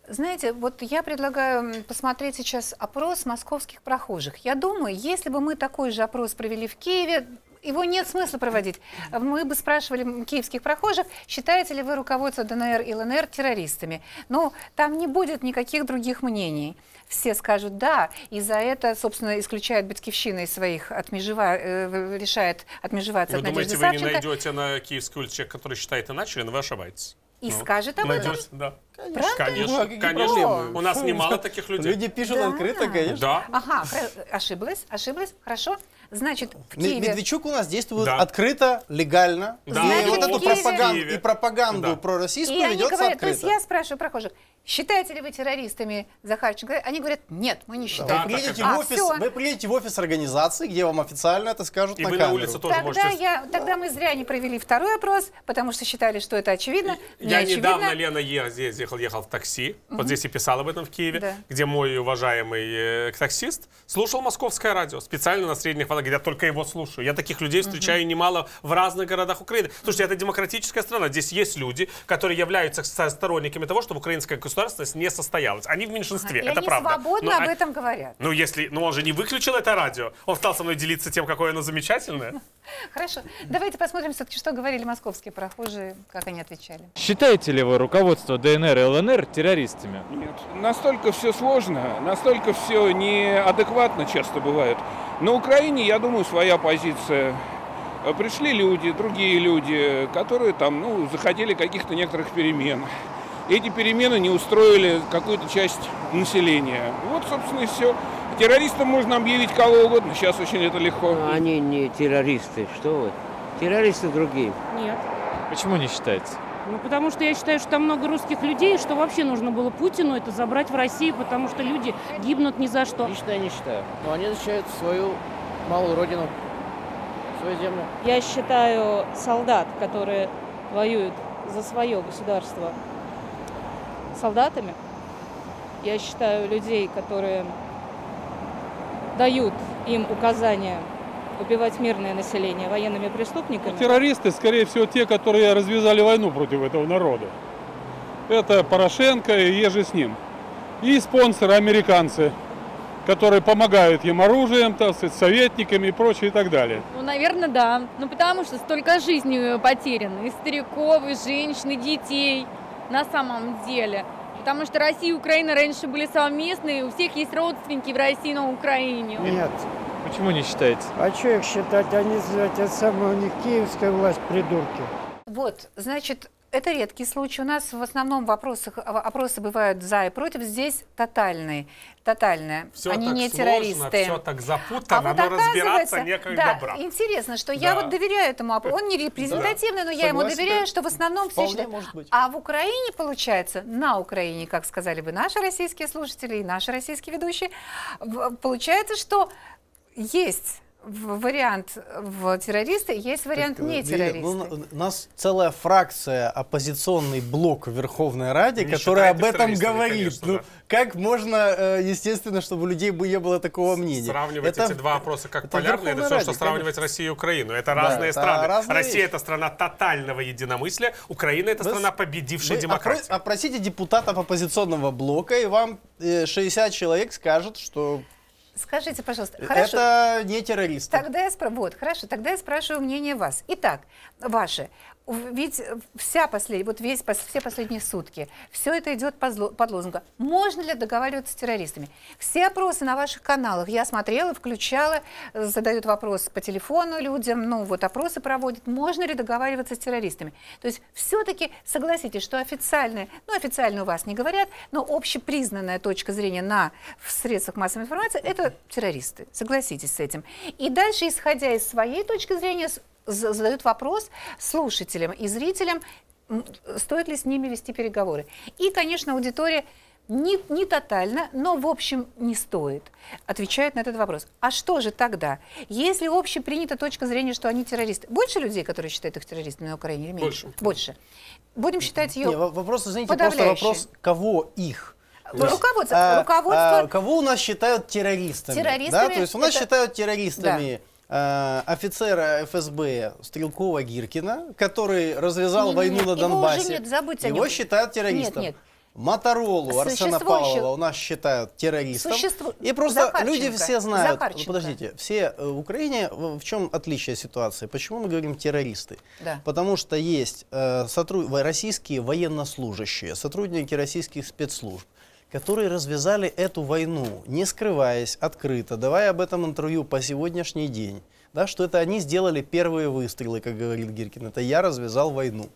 Знаете, вот я предлагаю посмотреть сейчас опрос московских прохожих. Я думаю, если бы мы такой же опрос провели в Киеве, его нет смысла проводить. А мы бы спрашивали киевских прохожих, считаете ли вы руководство ДНР и ЛНР террористами. Но ну, там не будет никаких других мнений. Все скажут «да», и за это, собственно, исключает Батькивщина из своих, отмежева... Э, решает отмежеваться и от вы ну, Надежды думаете, Савченко. вы не найдете на Киевской улице человека, который считает иначе, или вы ошибаетесь? И ну, скажет об этом? Да. Конечно, конечно. конечно. У нас немало таких людей. Люди пишут да. открыто, конечно. Да. Ага, ошиблась, ошиблась, хорошо. Значит, в Киеве... Медведчук у нас действует да. открыто, легально. Да. И Значит, вот эту пропаганду, и пропаганду да. пророссийскую и ведется говорят, открыто. То есть я спрашиваю прохожих, Считаете ли вы террористами Захарченко? Они говорят, нет, мы не считаем. Да, вы, приедете в а, офис, а, вы приедете в офис организации, где вам официально это скажут и на вы камеру. на улице тоже тогда можете... я, Тогда мы зря не провели второй опрос, потому что считали, что это очевидно. Не я очевидно. недавно, Лена, ехал, ехал в такси, угу. вот здесь и писал об этом в Киеве, да. где мой уважаемый э, таксист слушал московское радио, специально на средних волнах, я только его слушаю. Я таких людей встречаю немало в разных городах Украины. Слушайте, это демократическая страна, здесь есть люди, которые являются сторонниками того, чтобы украинская государство государственность не состоялась. Они в меньшинстве, ага. это они правда. свободно но, об этом говорят. Ну, если, ну он же не выключил это радио. Он стал со мной делиться тем, какое оно замечательное. Хорошо. Давайте посмотрим все-таки, что говорили московские прохожие, как они отвечали. Считаете ли вы руководство ДНР и ЛНР террористами? Нет. Настолько все сложно, настолько все неадекватно часто бывает. На Украине, я думаю, своя позиция пришли люди, другие люди, которые там, ну, захотели каких-то некоторых перемен эти перемены не устроили какую-то часть населения. Вот, собственно, и все. Террористам можно объявить кого угодно, сейчас очень это легко. А они не террористы, что вы. Террористы другие. Нет. Почему не считается? Ну, потому что я считаю, что там много русских людей, что вообще нужно было Путину это забрать в Россию, потому что люди гибнут ни за что. Лично я не считаю. Но они защищают свою малую родину, свою землю. Я считаю солдат, которые воюют за свое государство, солдатами. Я считаю людей, которые дают им указания убивать мирное население военными преступниками. Ну, террористы, скорее всего, те, которые развязали войну против этого народа. Это Порошенко и еже с ним. И спонсоры американцы, которые помогают им оружием, так сказать, советниками и прочее и так далее. Ну, наверное, да. Ну, потому что столько жизней потеряно. И стариков, и женщин, и детей на самом деле. Потому что Россия и Украина раньше были совместные, у всех есть родственники в России и на Украине. Нет. Почему не считаете? А что их считать? Они, знаете, самое, у них киевская власть придурки. Вот, значит, это редкий случай. У нас в основном вопросы, опросы бывают за и против. Здесь тотальные. Тотальная. Все Они так не сложно, террористы. Все так запутано, а вот но разбираться некогда да, брат. Интересно, что да. я вот доверяю этому опросу. Он не репрезентативный, да. но я Согласен, ему доверяю, что в основном все считают. А в Украине, получается, на Украине, как сказали бы наши российские слушатели и наши российские ведущие, получается, что есть вариант э, в террористы, есть вариант так, э, не ну, террористы. Ну, у нас целая фракция, оппозиционный блок в Верховной Раде, ну, не который об этом говорит. Конечно, ну, да. Как можно, э, естественно, чтобы у людей бы не было такого мнения? Сравнивать это, эти два вопроса как это полярные, это все, что сравнивать Россию и Украину. Это да, разные это страны. Разные Россия вещи. это страна тотального единомыслия, Украина это вы, страна победившей вы демократии. Опросите депутатов оппозиционного блока, и вам 60 человек скажут, что Скажите, пожалуйста, хорошо. Это не террористы. Тогда я спрашиваю, вот, хорошо, тогда я спрашиваю мнение вас. Итак, ваше, ведь э, вся послед... вот весь, все последние сутки, все это идет под лозунгом. Можно ли договариваться с террористами? Все опросы на ваших каналах я смотрела, включала, задают вопрос по телефону людям, ну вот опросы проводят, можно ли договариваться с террористами? То есть все-таки согласитесь, что официальная, ну официально у вас не говорят, но общепризнанная точка зрения на в средствах массовой информации – это террористы. Согласитесь с этим. И дальше, исходя из своей точки зрения, задают вопрос слушателям и зрителям, стоит ли с ними вести переговоры. И, конечно, аудитория не, не тотально, но в общем не стоит, отвечает на этот вопрос. А что же тогда, если общепринята точка зрения, что они террористы? Больше людей, которые считают их террористами на Украине или меньше? Больше. Больше. Будем считать ее Нет, Вопрос, извините, просто вопрос, кого их? Э, руководство. А, руководство... А, кого у нас считают террористами? Террористами. Да? То есть у нас это... считают террористами. Да Э, офицера ФСБ Стрелкова Гиркина, который развязал нет, войну на Донбассе. Его, уже нет, забудьте, его считают террористом. Нет, нет. Моторолу Арсена Павлова у нас считают террористом. Существу... И просто Захарченко. люди все знают. Захарченко. Подождите, все э, в Украине, в чем отличие ситуации? Почему мы говорим террористы? Да. Потому что есть э, сотруд... российские военнослужащие, сотрудники российских спецслужб, которые развязали эту войну, не скрываясь, открыто, давая об этом интервью по сегодняшний день, да, что это они сделали первые выстрелы, как говорит Гиркин, это я развязал войну.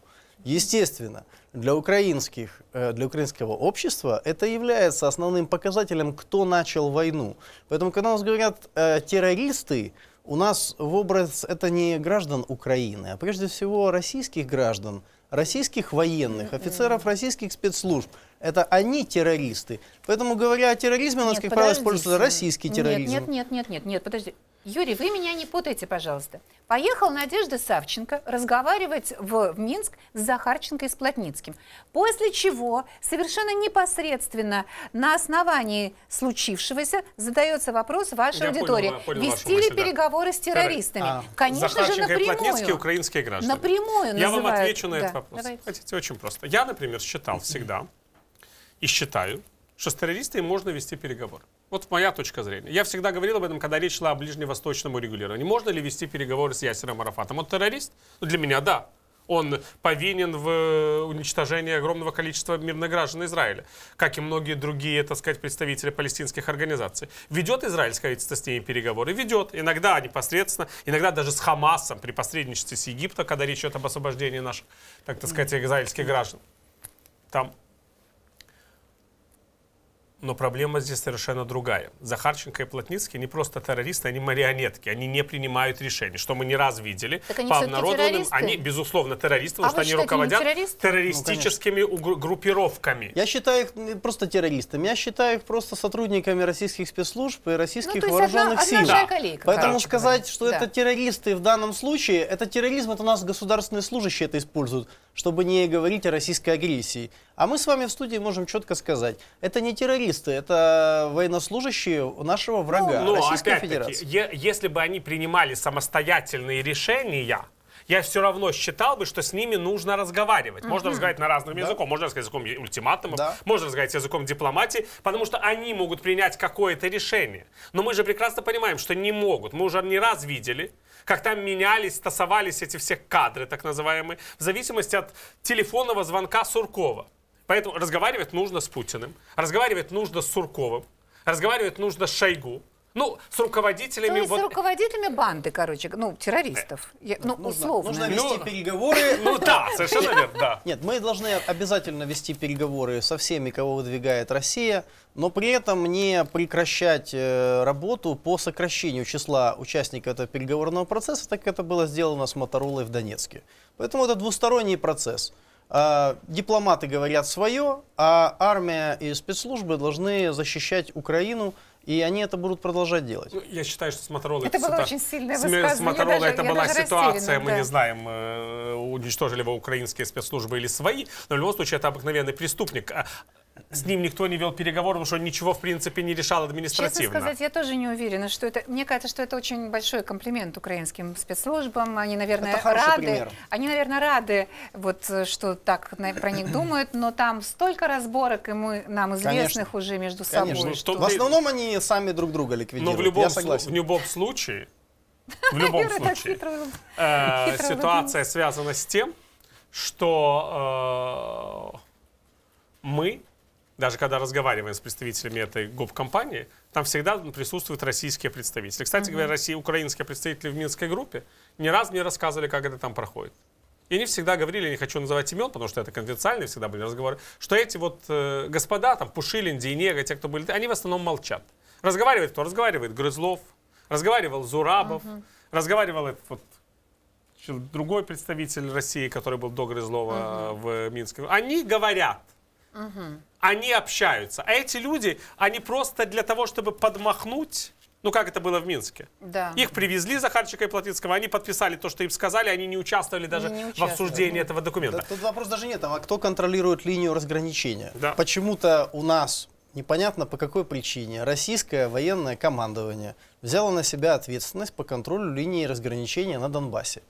Естественно, для, украинских, э, для украинского общества это является основным показателем, кто начал войну. Поэтому, когда у нас говорят э, террористы, у нас в образ это не граждан Украины, а прежде всего российских граждан, российских военных, офицеров российских спецслужб – это они террористы. Поэтому, говоря о терроризме, у нас, нет, как правило, используется российский терроризм. Нет, нет, нет, нет, нет, подожди. Юрий, вы меня не путайте, пожалуйста. Поехал Надежда Савченко разговаривать в, в Минск с Захарченко и с Плотницким. После чего совершенно непосредственно на основании случившегося задается вопрос вашей Я аудитории. Понял, понял Вести ли переговоры с террористами? А. Конечно Захарченко же, напрямую. и Плотницкий украинские граждане. Напрямую Я называют. вам отвечу на да. этот вопрос. Давайте. Хотите, очень просто. Я, например, считал всегда, и считаю, что с террористами можно вести переговоры. Вот моя точка зрения. Я всегда говорил об этом, когда речь шла о ближневосточном урегулировании. Можно ли вести переговоры с Ясером Арафатом? Он террорист? Ну, для меня да. Он повинен в э, уничтожении огромного количества мирных граждан Израиля, как и многие другие, так сказать, представители палестинских организаций. Ведет израильское правительство с ними переговоры? Ведет. Иногда непосредственно, иногда даже с Хамасом при посредничестве с Египта, когда речь идет об освобождении наших, так, так сказать, израильских граждан. Там но проблема здесь совершенно другая. Захарченко и Плотницкий не просто террористы, они марионетки. Они не принимают решений, что мы не раз видели. Так они По обнародованным они, безусловно, террористы, а потому что они руководят террористическими ну, группировками. Я считаю их просто террористами. Я считаю их просто сотрудниками российских спецслужб и российских ну, вооруженных одна, сил. Одна Коллега, Поэтому сказать, говоря. что да. это террористы в данном случае, это терроризм, это у нас государственные служащие это используют чтобы не говорить о российской агрессии. А мы с вами в студии можем четко сказать, это не террористы, это военнослужащие нашего врага, ну, ну, Российской Федерации. Если бы они принимали самостоятельные решения, я все равно считал бы, что с ними нужно разговаривать. Можно разговаривать на разных да. языком, можно разговаривать языком ультиматумов, да. можно разговаривать языком дипломатии, потому что они могут принять какое-то решение. Но мы же прекрасно понимаем, что не могут. Мы уже не раз видели, как там менялись, тасовались эти все кадры, так называемые, в зависимости от телефонного звонка Суркова. Поэтому разговаривать нужно с Путиным, разговаривать нужно с Сурковым, разговаривать нужно с Шойгу. Ну, с руководителями... То ну есть вот... с руководителями банды, короче, ну, террористов. Э, Я, ну, нужно, условно. Нужно ну, вести ну, переговоры. Ну да, совершенно верно, да. Нет, мы должны обязательно вести переговоры со всеми, кого выдвигает Россия, но при этом не прекращать э, работу по сокращению числа участников этого переговорного процесса, так как это было сделано с Моторолой в Донецке. Поэтому это двусторонний процесс а, дипломаты говорят свое, а армия и спецслужбы должны защищать Украину и они это будут продолжать делать. Ну, я считаю, что с Моторолой... Это, это было очень сильное высказывание. С Моторолой даже, это была ситуация, мы да. не знаем, э, уничтожили его украинские спецслужбы или свои. Но в любом случае это обыкновенный преступник. А с ним никто не вел переговоры, потому что он ничего, в принципе, не решал административно. Честно сказать, я тоже не уверена, что это... Мне кажется, что это очень большой комплимент украинским спецслужбам. Они, наверное, это рады... Пример. Они, наверное, рады, вот, что так про них думают, но там столько разборок, и мы, нам известных Конечно. уже между собой. Конечно. Ну, что... В основном они сами друг друга ликвидируют, но в любом я согласен. В любом случае, в любом случае, э, ситуация связана с тем, что э, мы даже когда разговариваем с представителями этой гоп-компании, там всегда присутствуют российские представители. Кстати mm-hmm. говоря, Россия, украинские представители в Минской группе не раз мне рассказывали, как это там проходит. И они всегда говорили, не хочу называть имен, потому что это конфиденциальные всегда были разговоры, что эти вот э, господа, там, Пушилин, Дейнега, те, кто были, они в основном молчат. Разговаривает кто? Разговаривает Грызлов, разговаривал Зурабов, Uh -huh. разговаривал этот вот другой представитель России, который был до Грызлова Uh -huh. Э, в Минске. Они говорят, Угу. Они общаются. А эти люди, они просто для того, чтобы подмахнуть ну, как это было в Минске. Да. Их привезли, Захарчика и Плотницкого, они подписали то, что им сказали, они не участвовали даже не участвовали. в обсуждении этого документа. Да, тут вопрос даже нет, а кто контролирует линию разграничения? Да. Почему-то у нас, непонятно по какой причине, российское военное командование взяло на себя ответственность по контролю линии разграничения на Донбассе.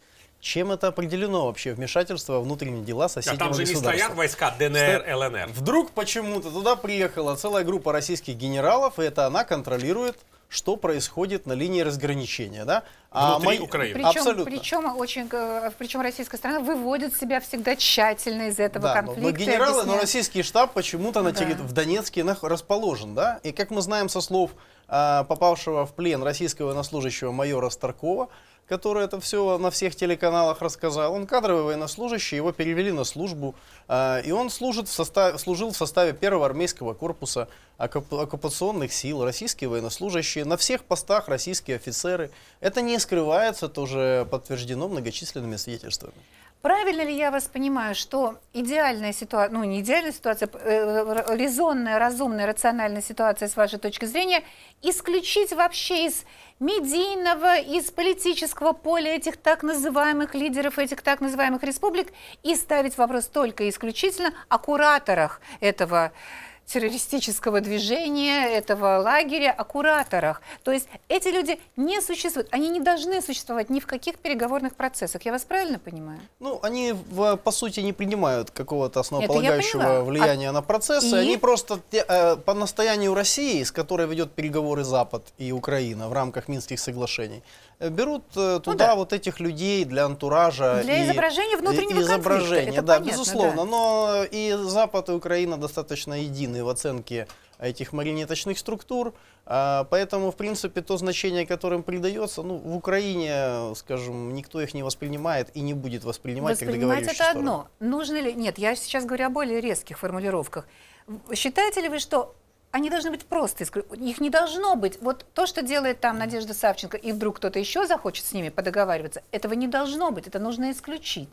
Чем это определено вообще вмешательство во внутренние дела соседнего государства? А там же не стоят войска ДНР, ЛНР. Вдруг почему-то туда приехала целая группа российских генералов, и это она контролирует что происходит на линии разграничения, да? А Внутри мы... Украины. Причем, Абсолютно. Причем, очень, э, причем российская страна выводит себя всегда тщательно из этого да, конфликта. Но, но генералы, объясняют... но российский штаб почему-то на терри... да. в Донецке расположен, да? И как мы знаем со слов а, попавшего в плен российского военнослужащего майора Старкова, который это все на всех телеканалах рассказал. Он кадровый военнослужащий, его перевели на службу, э, и он служит в состав, служил в составе первого армейского корпуса оккупационных сил, российские военнослужащие, на всех постах российские офицеры. Это не скрывается, это уже подтверждено многочисленными свидетельствами. Правильно ли я вас понимаю, что идеальная ситуация, ну не идеальная ситуация, э, резонная, разумная, рациональная ситуация с вашей точки зрения, исключить вообще из медийного, из политического поля этих так называемых лидеров, этих так называемых республик и ставить вопрос только исключительно о кураторах этого террористического движения, этого лагеря, о кураторах. То есть эти люди не существуют, они не должны существовать ни в каких переговорных процессах. Я вас правильно понимаю? Ну, они, по сути, не принимают какого-то основополагающего а влияния а... на процессы. И... Они просто те, э, по настоянию России, с которой ведет переговоры Запад и Украина в рамках Минских соглашений, берут э, ну туда ну, да. вот этих людей для антуража. Для и, изображения внутреннего и, изображения, конфликта. Это да, понятно, безусловно. Да. Но и Запад, и Украина достаточно едины в оценке этих маринеточных структур. А, поэтому, в принципе, то значение, которым придается, ну, в Украине, скажем, никто их не воспринимает и не будет воспринимать, воспринимать как это одно. Нужно ли... Нет, я сейчас говорю о более резких формулировках. Считаете ли вы, что они должны быть просто, их не должно быть. Вот то, что делает там Надежда Савченко, и вдруг кто-то еще захочет с ними подоговариваться, этого не должно быть, это нужно исключить.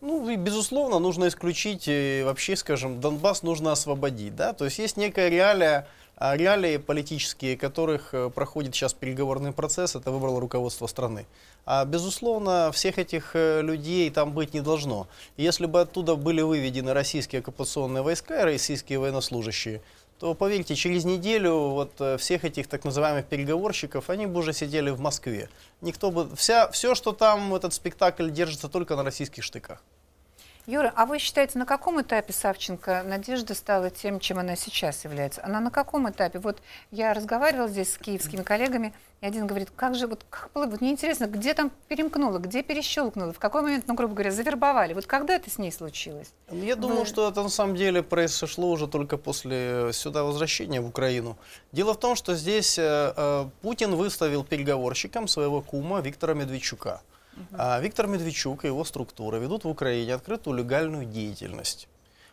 Ну, и, безусловно, нужно исключить, вообще, скажем, Донбасс нужно освободить, да, то есть есть некая реалия, а, реалии политические, которых э, проходит сейчас переговорный процесс, это выбрало руководство страны. А, безусловно, всех этих э, людей там быть не должно. Если бы оттуда были выведены российские оккупационные войска и российские военнослужащие, то, поверьте, через неделю вот э, всех этих так называемых переговорщиков, они бы уже сидели в Москве. Никто бы... Вся, все, что там, этот спектакль держится только на российских штыках. Юра, а вы считаете, на каком этапе Савченко Надежда стала тем, чем она сейчас является? Она на каком этапе? Вот я разговаривала здесь с киевскими коллегами, и один говорит, как же, вот как было, вот мне интересно, где там перемкнуло, где перещелкнуло, в какой момент, ну, грубо говоря, завербовали? Вот когда это с ней случилось? Я вы... думаю, что это на самом деле произошло уже только после э, сюда возвращения в Украину. Дело в том, что здесь э, э Путин выставил переговорщиком своего кума Виктора Медведчука. А, Виктор Медведчук и его структура ведут в Украине открытую легальную деятельность.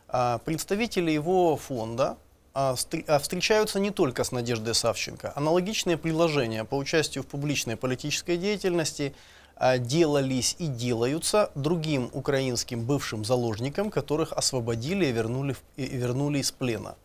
А, представители его фонда а, а встречаются не только с Надеждой Савченко. Аналогичные предложения по участию в публичной политической деятельности а, делались и делаются другим украинским бывшим заложникам, которых освободили и вернули, и вернули из плена.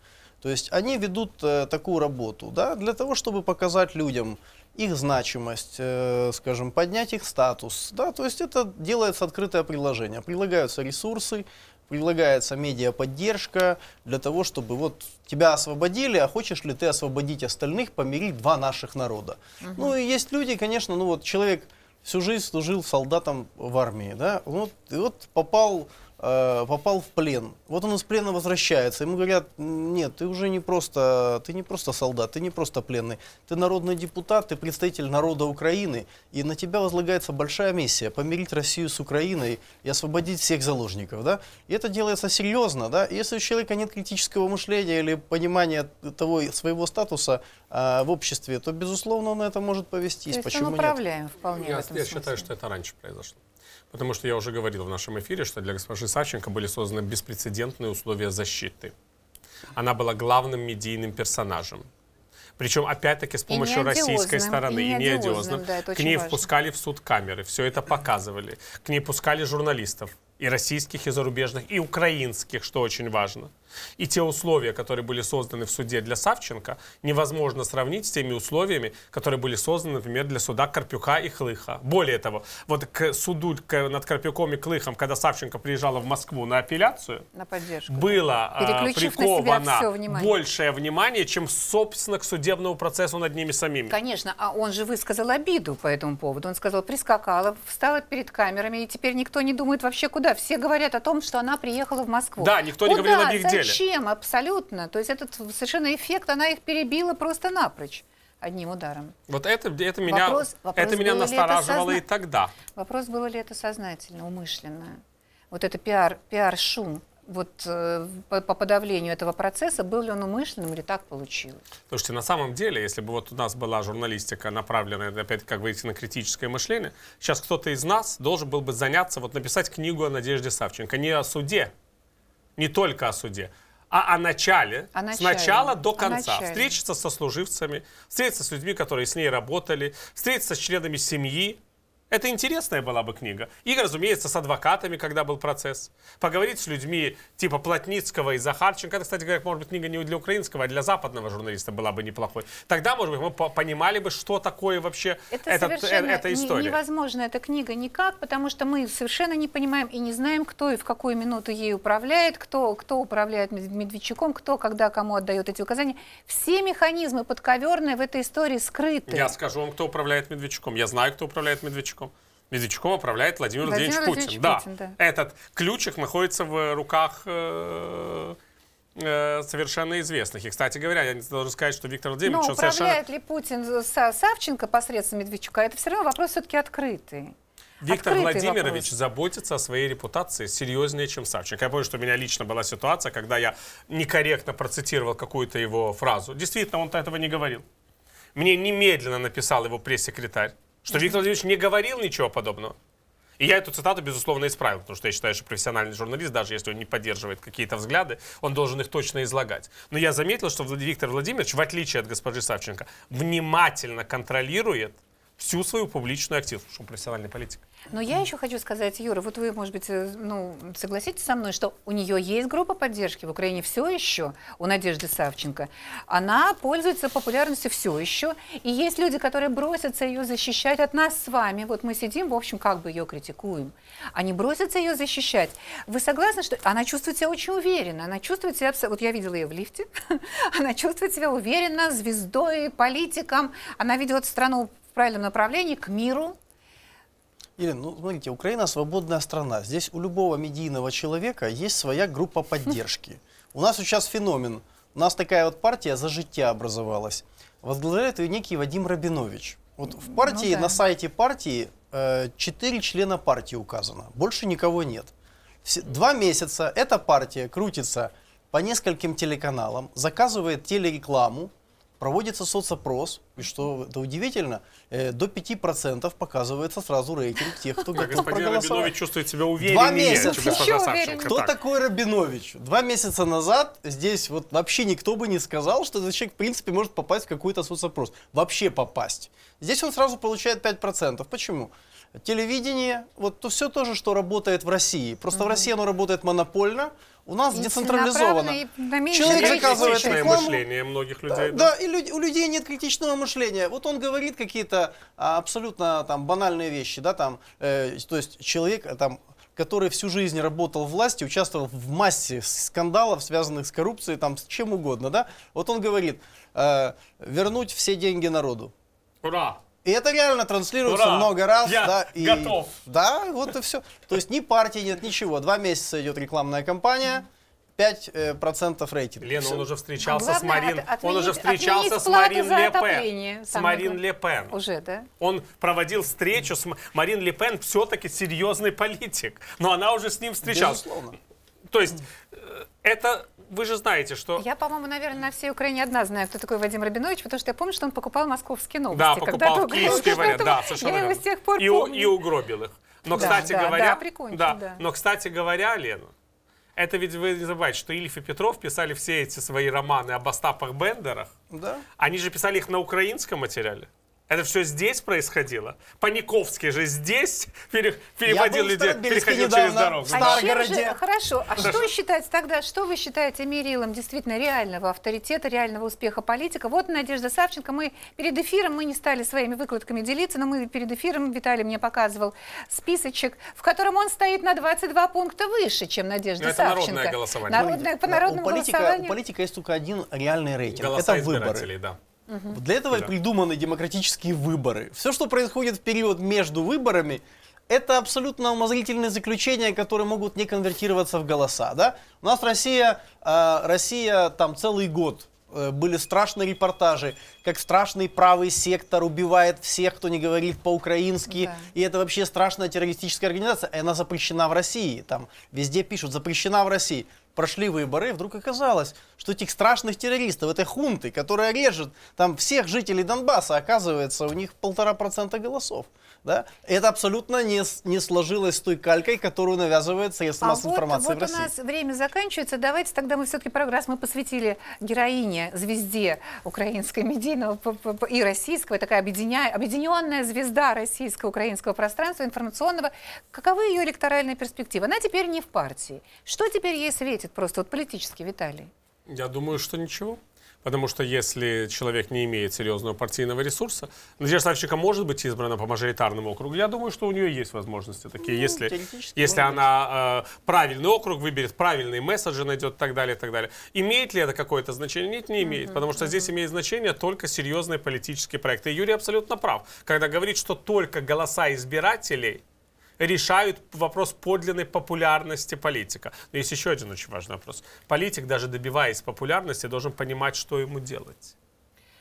То есть они ведут э, такую работу да, для того, чтобы показать людям их значимость, э, скажем, поднять их статус. Да, то есть это делается открытое приложение. Прилагаются ресурсы, прилагается медиаподдержка для того, чтобы вот тебя освободили, а хочешь ли ты освободить остальных, помирить два наших народа. Угу. Ну и есть люди, конечно, ну вот человек всю жизнь служил солдатом в армии, да, вот, и вот попал Э, попал в плен. Вот он из плена возвращается. Ему говорят, нет, ты уже не просто, ты не просто солдат, ты не просто пленный. Ты народный депутат, ты представитель народа Украины. И на тебя возлагается большая миссия помирить Россию с Украиной и освободить всех заложников. Да? И это делается серьезно. Да? Если у человека нет критического мышления или понимания того своего статуса э, в обществе, то, безусловно, он на это может повестись. То есть Почему мы управляем нет? вполне я, в этом я смысле. считаю, что это раньше произошло. Потому что я уже говорил в нашем эфире, что для госпожи Савченко были созданы беспрецедентные условия защиты. Она была главным медийным персонажем. Причем, опять-таки, с помощью российской стороны, и не Да, к ней важно. впускали в суд камеры, все это показывали. К ней пускали журналистов, и российских, и зарубежных, и украинских, что очень важно. И те условия, которые были созданы в суде для Савченко, невозможно сравнить с теми условиями, которые были созданы, например, для суда Карпюка и Хлыха. Более того, вот к суду к, над Карпюком и Клыхом, когда Савченко приезжала в Москву на апелляцию, на поддержку, было да. приковано внимание. большее внимание, чем, собственно, к судебному процессу над ними самими. Конечно, а он же высказал обиду по этому поводу. Он сказал, прискакала, встала перед камерами, и теперь никто не думает вообще куда. Все говорят о том, что она приехала в Москву. Да, никто куда не говорил о нигде деле. Зачем? Абсолютно. То есть этот совершенно эффект, она их перебила просто напрочь одним ударом. Вот это, это меня, вопрос, вопрос это меня настораживало это созна... и тогда. Вопрос, было ли это сознательно, умышленно. Вот это пиар, пиар-шум вот, э, по, по подавлению этого процесса, был ли он умышленным или так получилось? Слушайте, на самом деле, если бы вот у нас была журналистика, направленная, опять как говорите, на критическое мышление, сейчас кто-то из нас должен был бы заняться, вот написать книгу о Надежде Савченко, не о суде, не только о суде, а о начале, о начале. с начала до конца. Встретиться со служивцами, встретиться с людьми, которые с ней работали, встретиться с членами семьи, это интересная была бы книга. И, разумеется, с адвокатами, когда был процесс. Поговорить с людьми типа Плотницкого и Захарченко. Это, кстати говоря, может быть, книга не для украинского, а для западного журналиста была бы неплохой. Тогда, может быть, мы понимали бы, что такое вообще это этот, э, совершенно эта история. невозможно эта книга никак, потому что мы совершенно не понимаем и не знаем, кто и в какую минуту ей управляет, кто, кто управляет Медведчуком, кто когда кому отдает эти указания. Все механизмы подковерные в этой истории скрыты. Я скажу вам, кто управляет Медведчуком. Я знаю, кто управляет Медведчуком. Медведчуком. Медведчуком управляет Владимир Владимирович Путин. Владимир да. Путин да. Этот ключик находится в руках э, э, совершенно известных. И, кстати говоря, я должен сказать, что Виктор Владимирович... Но управляет совершенно... ли Путин Савченко посредством Медведчука? Это все равно вопрос все-таки открытый. Виктор Открытый Владимирович вопрос. заботится о своей репутации серьезнее, чем Савченко. Я помню, что у меня лично была ситуация, когда я некорректно процитировал какую-то его фразу. Действительно, он этого не говорил. Мне немедленно написал его пресс-секретарь. Что Виктор Владимирович не говорил ничего подобного. И я эту цитату, безусловно, исправил, потому что я считаю, что профессиональный журналист, даже если он не поддерживает какие-то взгляды, он должен их точно излагать. Но я заметил, что Виктор Владимирович, в отличие от госпожи Савченко, внимательно контролирует всю свою публичную активность, потому что он профессиональный политик. Но я еще хочу сказать, Юра, вот вы, может быть, э, ну, согласитесь со мной, что у нее есть группа поддержки в Украине все еще, у Надежды Савченко. Она пользуется популярностью все еще. И есть люди, которые бросятся ее защищать от нас с вами. Вот мы сидим, в общем, как бы ее критикуем. Они бросятся ее защищать. Вы согласны, что она чувствует себя очень уверенно? Она чувствует себя... Вот я видела ее в лифте. она чувствует себя уверенно, звездой, политиком. Она ведет страну в правильном направлении, к миру. Ирина, ну смотрите, Украина свободная страна. Здесь у любого медийного человека есть своя группа поддержки. У нас сейчас феномен. У нас такая вот партия «За життя» образовалась. Возглавляет ее некий Вадим Рабинович. Вот в ну партии, ну, да. на сайте партии, э, четыре члена партии указано. Больше никого нет. Два месяца эта партия крутится по нескольким телеканалам, заказывает телерекламу, Проводится соцопрос, и что это удивительно, э, до 5% показывается сразу рейтинг тех, кто готов Господин проголосовать. Рабинович чувствует себя увереннее. Два месяца. Чем кто так. такой Рабинович? Два месяца назад здесь вот вообще никто бы не сказал, что этот человек в принципе может попасть в какой-то соцопрос. Вообще попасть. Здесь он сразу получает 5%. Почему? Почему? Телевидение, вот то все то же, что работает в России. Просто mm-hmm. в России оно работает монопольно, у нас и децентрализовано. И Человек заказывает рекламу. мышление многих людей. Да, да. да и люди, у людей нет критичного мышления. Вот он говорит какие-то а, абсолютно там банальные вещи, да, там, э, то есть человек э, там который всю жизнь работал в власти, участвовал в массе скандалов, связанных с коррупцией, там, с чем угодно, да? Вот он говорит, э, вернуть все деньги народу. Ура! И это реально транслируется Ура! много раз. Я да, и, готов. Да, вот и все. То есть ни партии нет, ничего. Два месяца идет рекламная кампания. 5% э, рейтинг. Лена, он уже встречался а главное, с Марин, отменить, он уже встречался с Марин Ле Пен. С Марин Ле Пен. Уже, да? Он проводил встречу с Марин Ле Пен, все-таки серьезный политик. Но она уже с ним встречалась. Безусловно. То есть э, это вы же знаете, что... Я, по-моему, наверное, на всей Украине одна знаю, кто такой Вадим Рабинович, потому что я помню, что он покупал московские новости. Да, покупал киевские варианты, да, совершенно Я его с тех пор и, помню. И угробил их. Но, да, кстати да, говоря... Да, да. да. Но, кстати говоря, Лена, это ведь вы не забывайте, что Ильф и Петров писали все эти свои романы об Остапах Бендерах. Да. Они же писали их на украинском материале. Это все здесь происходило. Паниковский же здесь пере, переводил людей, переходил недавно, через дорогу. А а в Старгороде. А чем же, хорошо, а хорошо. что считается тогда, что вы считаете мерилом действительно реального авторитета, реального успеха политика? Вот Надежда Савченко, мы перед эфиром, мы не стали своими выкладками делиться, но мы перед эфиром, Виталий мне показывал списочек, в котором он стоит на 22 пункта выше, чем Надежда но ну, это Савченко. Это народное голосование. Народное, по ну, народному у политика, голосованию. У политика есть только один реальный рейтинг. Голоса это выборы. Да. Угу. Для этого да. придуманы демократические выборы. Все, что происходит в период между выборами, это абсолютно умозрительные заключения, которые могут не конвертироваться в голоса. Да? У нас Россия, э, Россия там целый год э, были страшные репортажи, как страшный правый сектор убивает всех, кто не говорит по-украински, да. и это вообще страшная террористическая организация, и она запрещена в России, там везде пишут, запрещена в России прошли выборы, вдруг оказалось, что этих страшных террористов, этой хунты, которая режет там всех жителей Донбасса, оказывается, у них полтора процента голосов да, это абсолютно не, не сложилось с той калькой, которую навязывает средства а массовой информации вот в России. вот у нас время заканчивается. Давайте тогда мы все-таки, раз мы посвятили героине, звезде украинской медийного и российского, такая объединя, объединенная звезда российско-украинского пространства информационного. Каковы ее электоральные перспективы? Она теперь не в партии. Что теперь ей светит просто вот политически, Виталий? Я думаю, что ничего. Потому что если человек не имеет серьезного партийного ресурса, Надежда Савченко может быть избрана по мажоритарному округу. Я думаю, что у нее есть возможности такие. Ну, если если она э, правильный округ выберет, правильные месседжи найдет и так далее, и так далее. Имеет ли это какое-то значение? Нет, не имеет. mm Потому что mm здесь имеет значение только серьезные политические проекты. И Юрий абсолютно прав, когда говорит, что только голоса избирателей – решают вопрос подлинной популярности политика. Но есть еще один очень важный вопрос. Политик, даже добиваясь популярности, должен понимать, что ему делать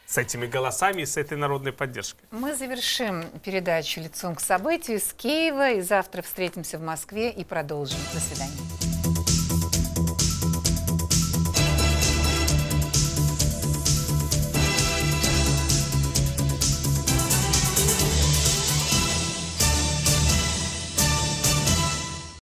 с этими голосами и с этой народной поддержкой. Мы завершим передачу «Лицом к событию» с Киева и завтра встретимся в Москве и продолжим. До свидания.